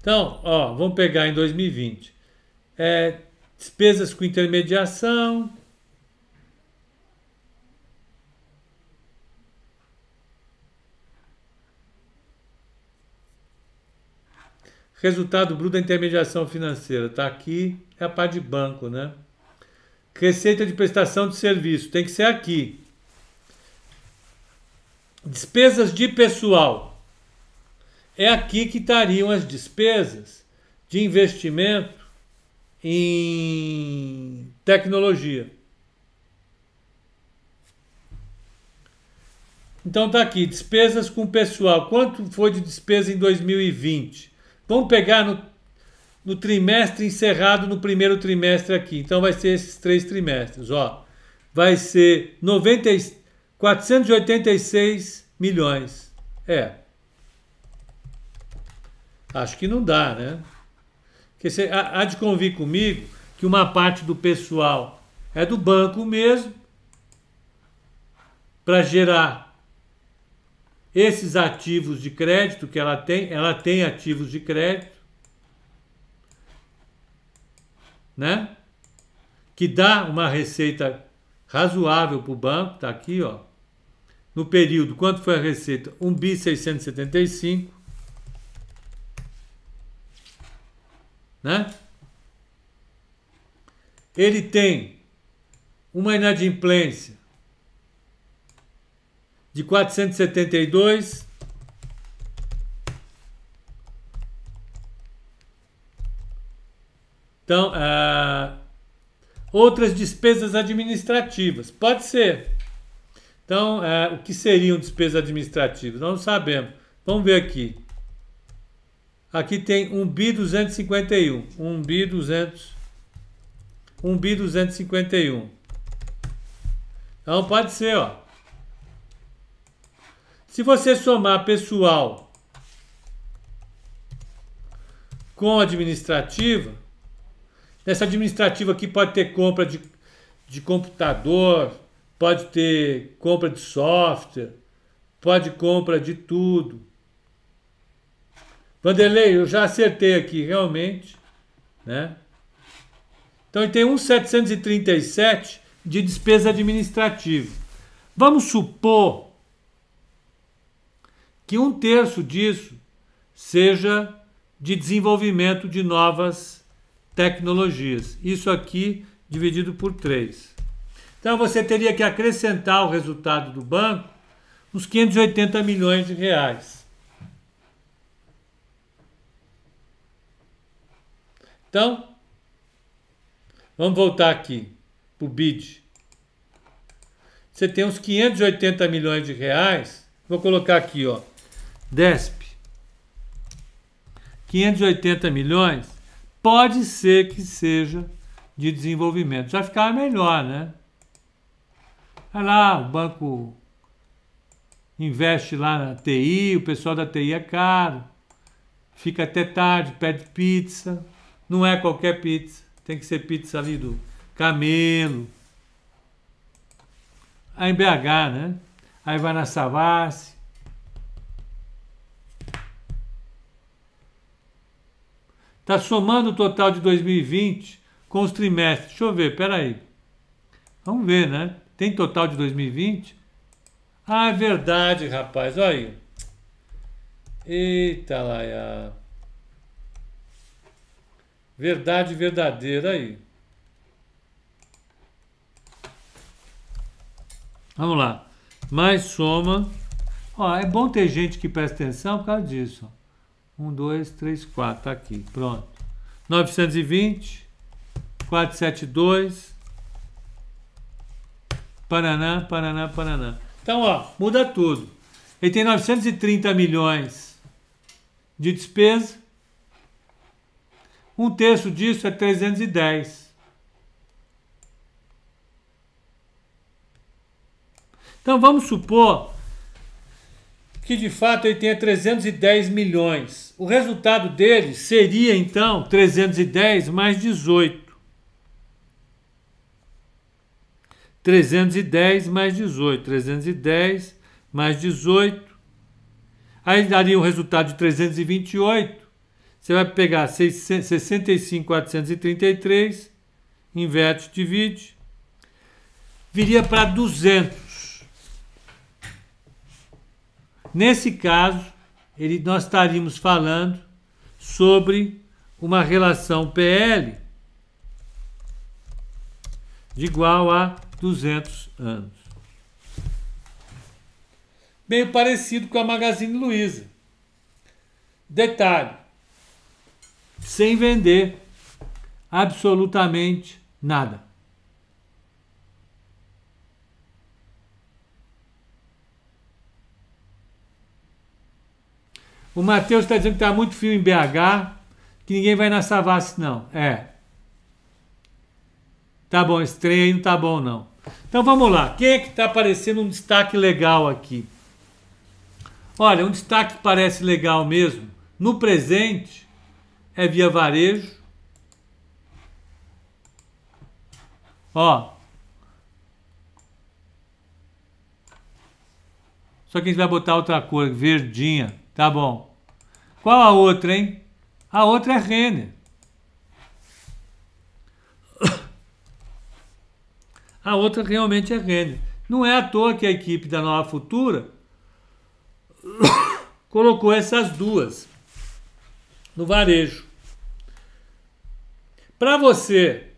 Então, ó, vamos pegar em 2020. É, despesas com intermediação. Resultado bruto da intermediação financeira. Está aqui, é a parte de banco, né? Receita de prestação de serviço. Tem que ser aqui. Despesas de pessoal. É aqui que estariam as despesas de investimento em tecnologia. Então está aqui, despesas com pessoal. Quanto foi de despesa em 2020? Vamos pegar no, no trimestre encerrado no primeiro trimestre aqui. Então vai ser esses três trimestres, ó. Vai ser 90, 486 milhões. É. Acho que não dá, né? Porque você, há, há de convir comigo que uma parte do pessoal é do banco mesmo para gerar esses ativos de crédito que ela tem, ela tem ativos de crédito, né? Que dá uma receita razoável para o banco, Está aqui, ó. No período, quanto foi a receita? 1 bi né? Ele tem uma inadimplência de 472 Então, ah, outras despesas administrativas. Pode ser. Então, ah, o que seriam despesas administrativas? Nós não sabemos. Vamos ver aqui. Aqui tem um bi 251, um bi 200, um bi 251. Então pode ser, ó. Se você somar pessoal com administrativa, nessa administrativa aqui pode ter compra de, de computador, pode ter compra de software, pode compra de tudo. Vanderlei, eu já acertei aqui, realmente. Né? Então, ele tem 1,737 de despesa administrativa. Vamos supor que um terço disso seja de desenvolvimento de novas tecnologias. Isso aqui dividido por 3. Então você teria que acrescentar o resultado do banco uns 580 milhões de reais. Então, vamos voltar aqui para o BID. Você tem uns 580 milhões de reais. Vou colocar aqui, ó. DESP. 580 milhões. Pode ser que seja de desenvolvimento. Já ficava melhor, né? Vai lá, o banco investe lá na TI, o pessoal da TI é caro. Fica até tarde, pede pizza. Não é qualquer pizza. Tem que ser pizza ali do Camelo. Aí em BH, né? Aí vai na Savassi. Tá somando o total de 2020 com os trimestres. Deixa eu ver, peraí. Vamos ver, né? Tem total de 2020? Ah, é verdade, rapaz. Olha aí. Eita, Laia. Verdade verdadeira aí. Vamos lá. Mais soma. Ó, é bom ter gente que presta atenção por causa disso. 1, 2, 3, 4. Tá aqui. Pronto. 920. 472. Paraná, Paraná, Paraná. Então, ó, muda tudo. Ele tem 930 milhões de despesa um terço disso é 310. Então vamos supor que de fato ele tenha 310 milhões. O resultado dele seria então 310 mais 18. 310 mais 18, 310 mais 18. Aí daria um resultado de 328. Você vai pegar 65,433, inverte, divide, viria para 200. Nesse caso, ele, nós estaríamos falando sobre uma relação PL de igual a 200 anos. Meio parecido com a Magazine Luiza. Detalhe: sem vender absolutamente nada. O Matheus está dizendo que está muito frio em BH, que ninguém vai na Savassi, não. É. Tá bom, esse trem aí não tá bom, não. Então vamos lá. Quem é que está aparecendo um destaque legal aqui? Olha, um destaque que parece legal mesmo. No presente, é via varejo. Ó. Só que a gente vai botar outra cor, verdinha. Tá bom. Qual a outra, hein? A outra é Renner. A outra realmente é Renner. Não é à toa que a equipe da Nova Futura colocou essas duas no varejo. Para você,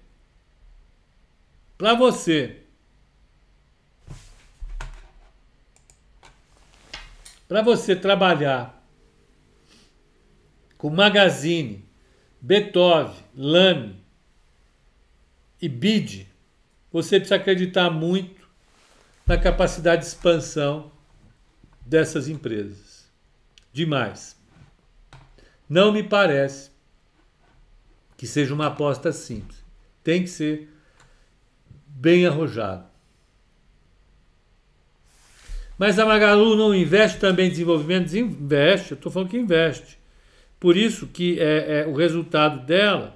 para você, para você trabalhar com Magazine, Beethoven, Lame e Bid, você precisa acreditar muito na capacidade de expansão dessas empresas. Demais. Não me parece que seja uma aposta simples. Tem que ser bem arrojado. Mas a Magalu não investe também em desenvolvimento? Investe, eu estou falando que investe. Por isso que é, é o resultado dela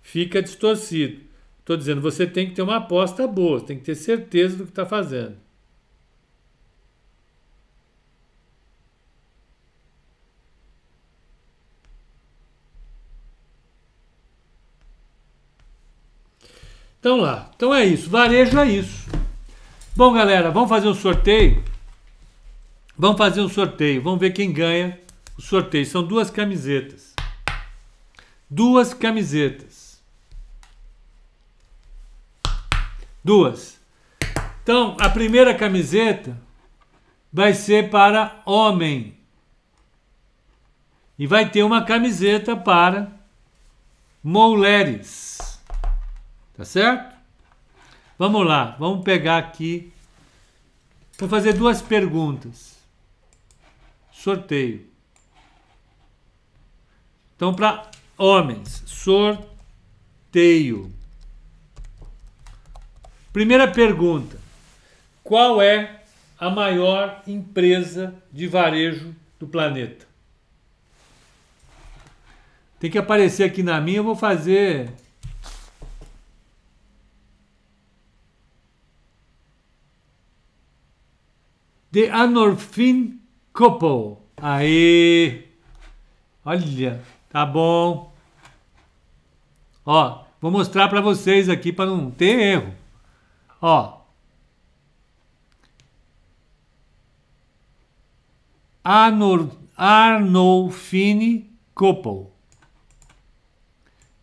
fica distorcido. Estou dizendo, você tem que ter uma aposta boa, tem que ter certeza do que está fazendo. Então lá. Então é isso. Varejo é isso. Bom, galera, vamos fazer um sorteio? Vamos fazer um sorteio. Vamos ver quem ganha o sorteio. São duas camisetas. Duas camisetas. Duas. Então, a primeira camiseta vai ser para homem. E vai ter uma camiseta para mulheres. Tá certo? Vamos lá, vamos pegar aqui. Vou fazer duas perguntas. Sorteio. Então, para homens, sorteio. Primeira pergunta: Qual é a maior empresa de varejo do planeta? Tem que aparecer aqui na minha, eu vou fazer The Anorphin Couple. Aí. Olha, tá bom. Ó, vou mostrar para vocês aqui para não ter erro. Ó. Anor, Arnolfini Couple.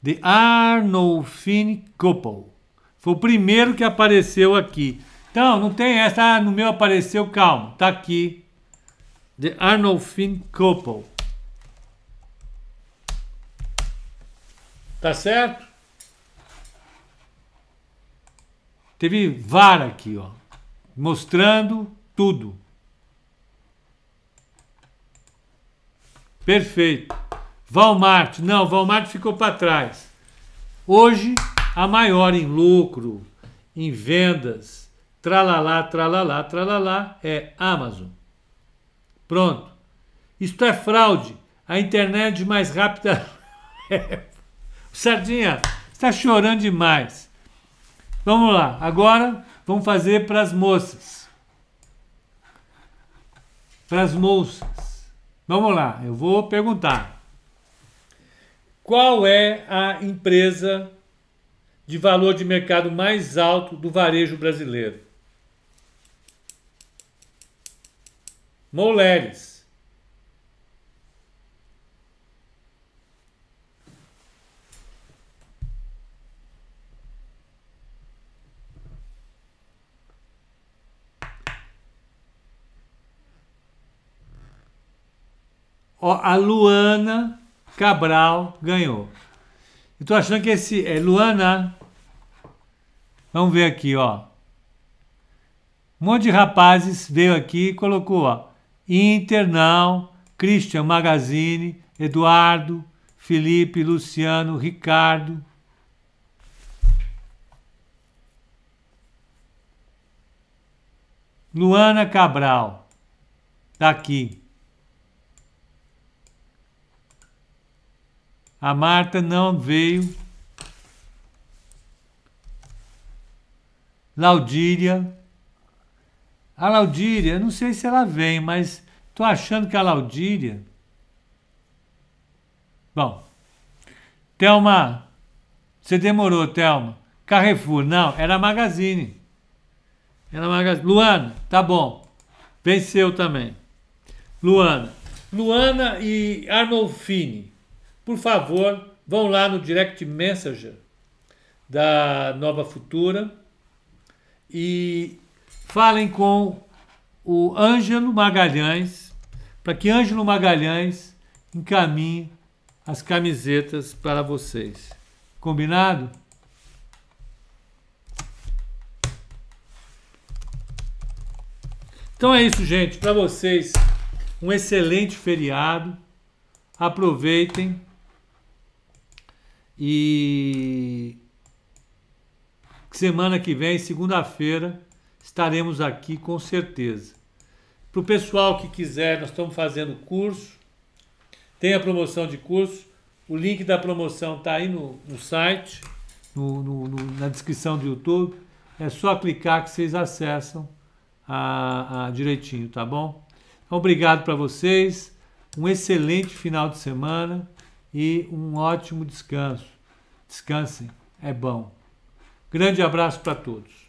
The Arnolfini Couple. Foi o primeiro que apareceu aqui. Então, não tem essa, ah, no meu apareceu, calma, tá aqui. The Arnold Finn Couple. Tá certo? Teve vara aqui, ó. Mostrando tudo. Perfeito. Valmart. Não, Valmart ficou para trás. Hoje, a maior em lucro, em vendas, Tralalá, tralalá, tralalá é Amazon. Pronto. Isto é fraude. A internet mais rápida. É Sardinha, está chorando demais. Vamos lá. Agora vamos fazer para as moças. Para as moças. Vamos lá. Eu vou perguntar. Qual é a empresa de valor de mercado mais alto do varejo brasileiro? moleres. Ó, a Luana Cabral ganhou. Eu tô achando que esse é Luana. Vamos ver aqui, ó. Um monte de rapazes veio aqui e colocou, ó. Internal, Christian Magazine, Eduardo, Felipe, Luciano, Ricardo. Luana Cabral, daqui. A Marta não veio. Laudíria. A Laudíria, não sei se ela vem, mas tô achando que a Laudíria. Bom, Thelma, você demorou, Thelma. Carrefour, não, era Magazine. Era Magazine. Luana, tá bom. Venceu também. Luana. Luana e Arnolfini, por favor, vão lá no direct messenger da Nova Futura e falem com o Ângelo Magalhães, para que Ângelo Magalhães encaminhe as camisetas para vocês. Combinado? Então é isso, gente. Para vocês, um excelente feriado. Aproveitem. E semana que vem, segunda-feira, estaremos aqui com certeza. Para o pessoal que quiser, nós estamos fazendo curso, tem a promoção de curso, o link da promoção está aí no, no site, no, no, na descrição do YouTube. É só clicar que vocês acessam a, a direitinho, tá bom? Então, obrigado para vocês, um excelente final de semana e um ótimo descanso. Descansem, é bom. Grande abraço para todos.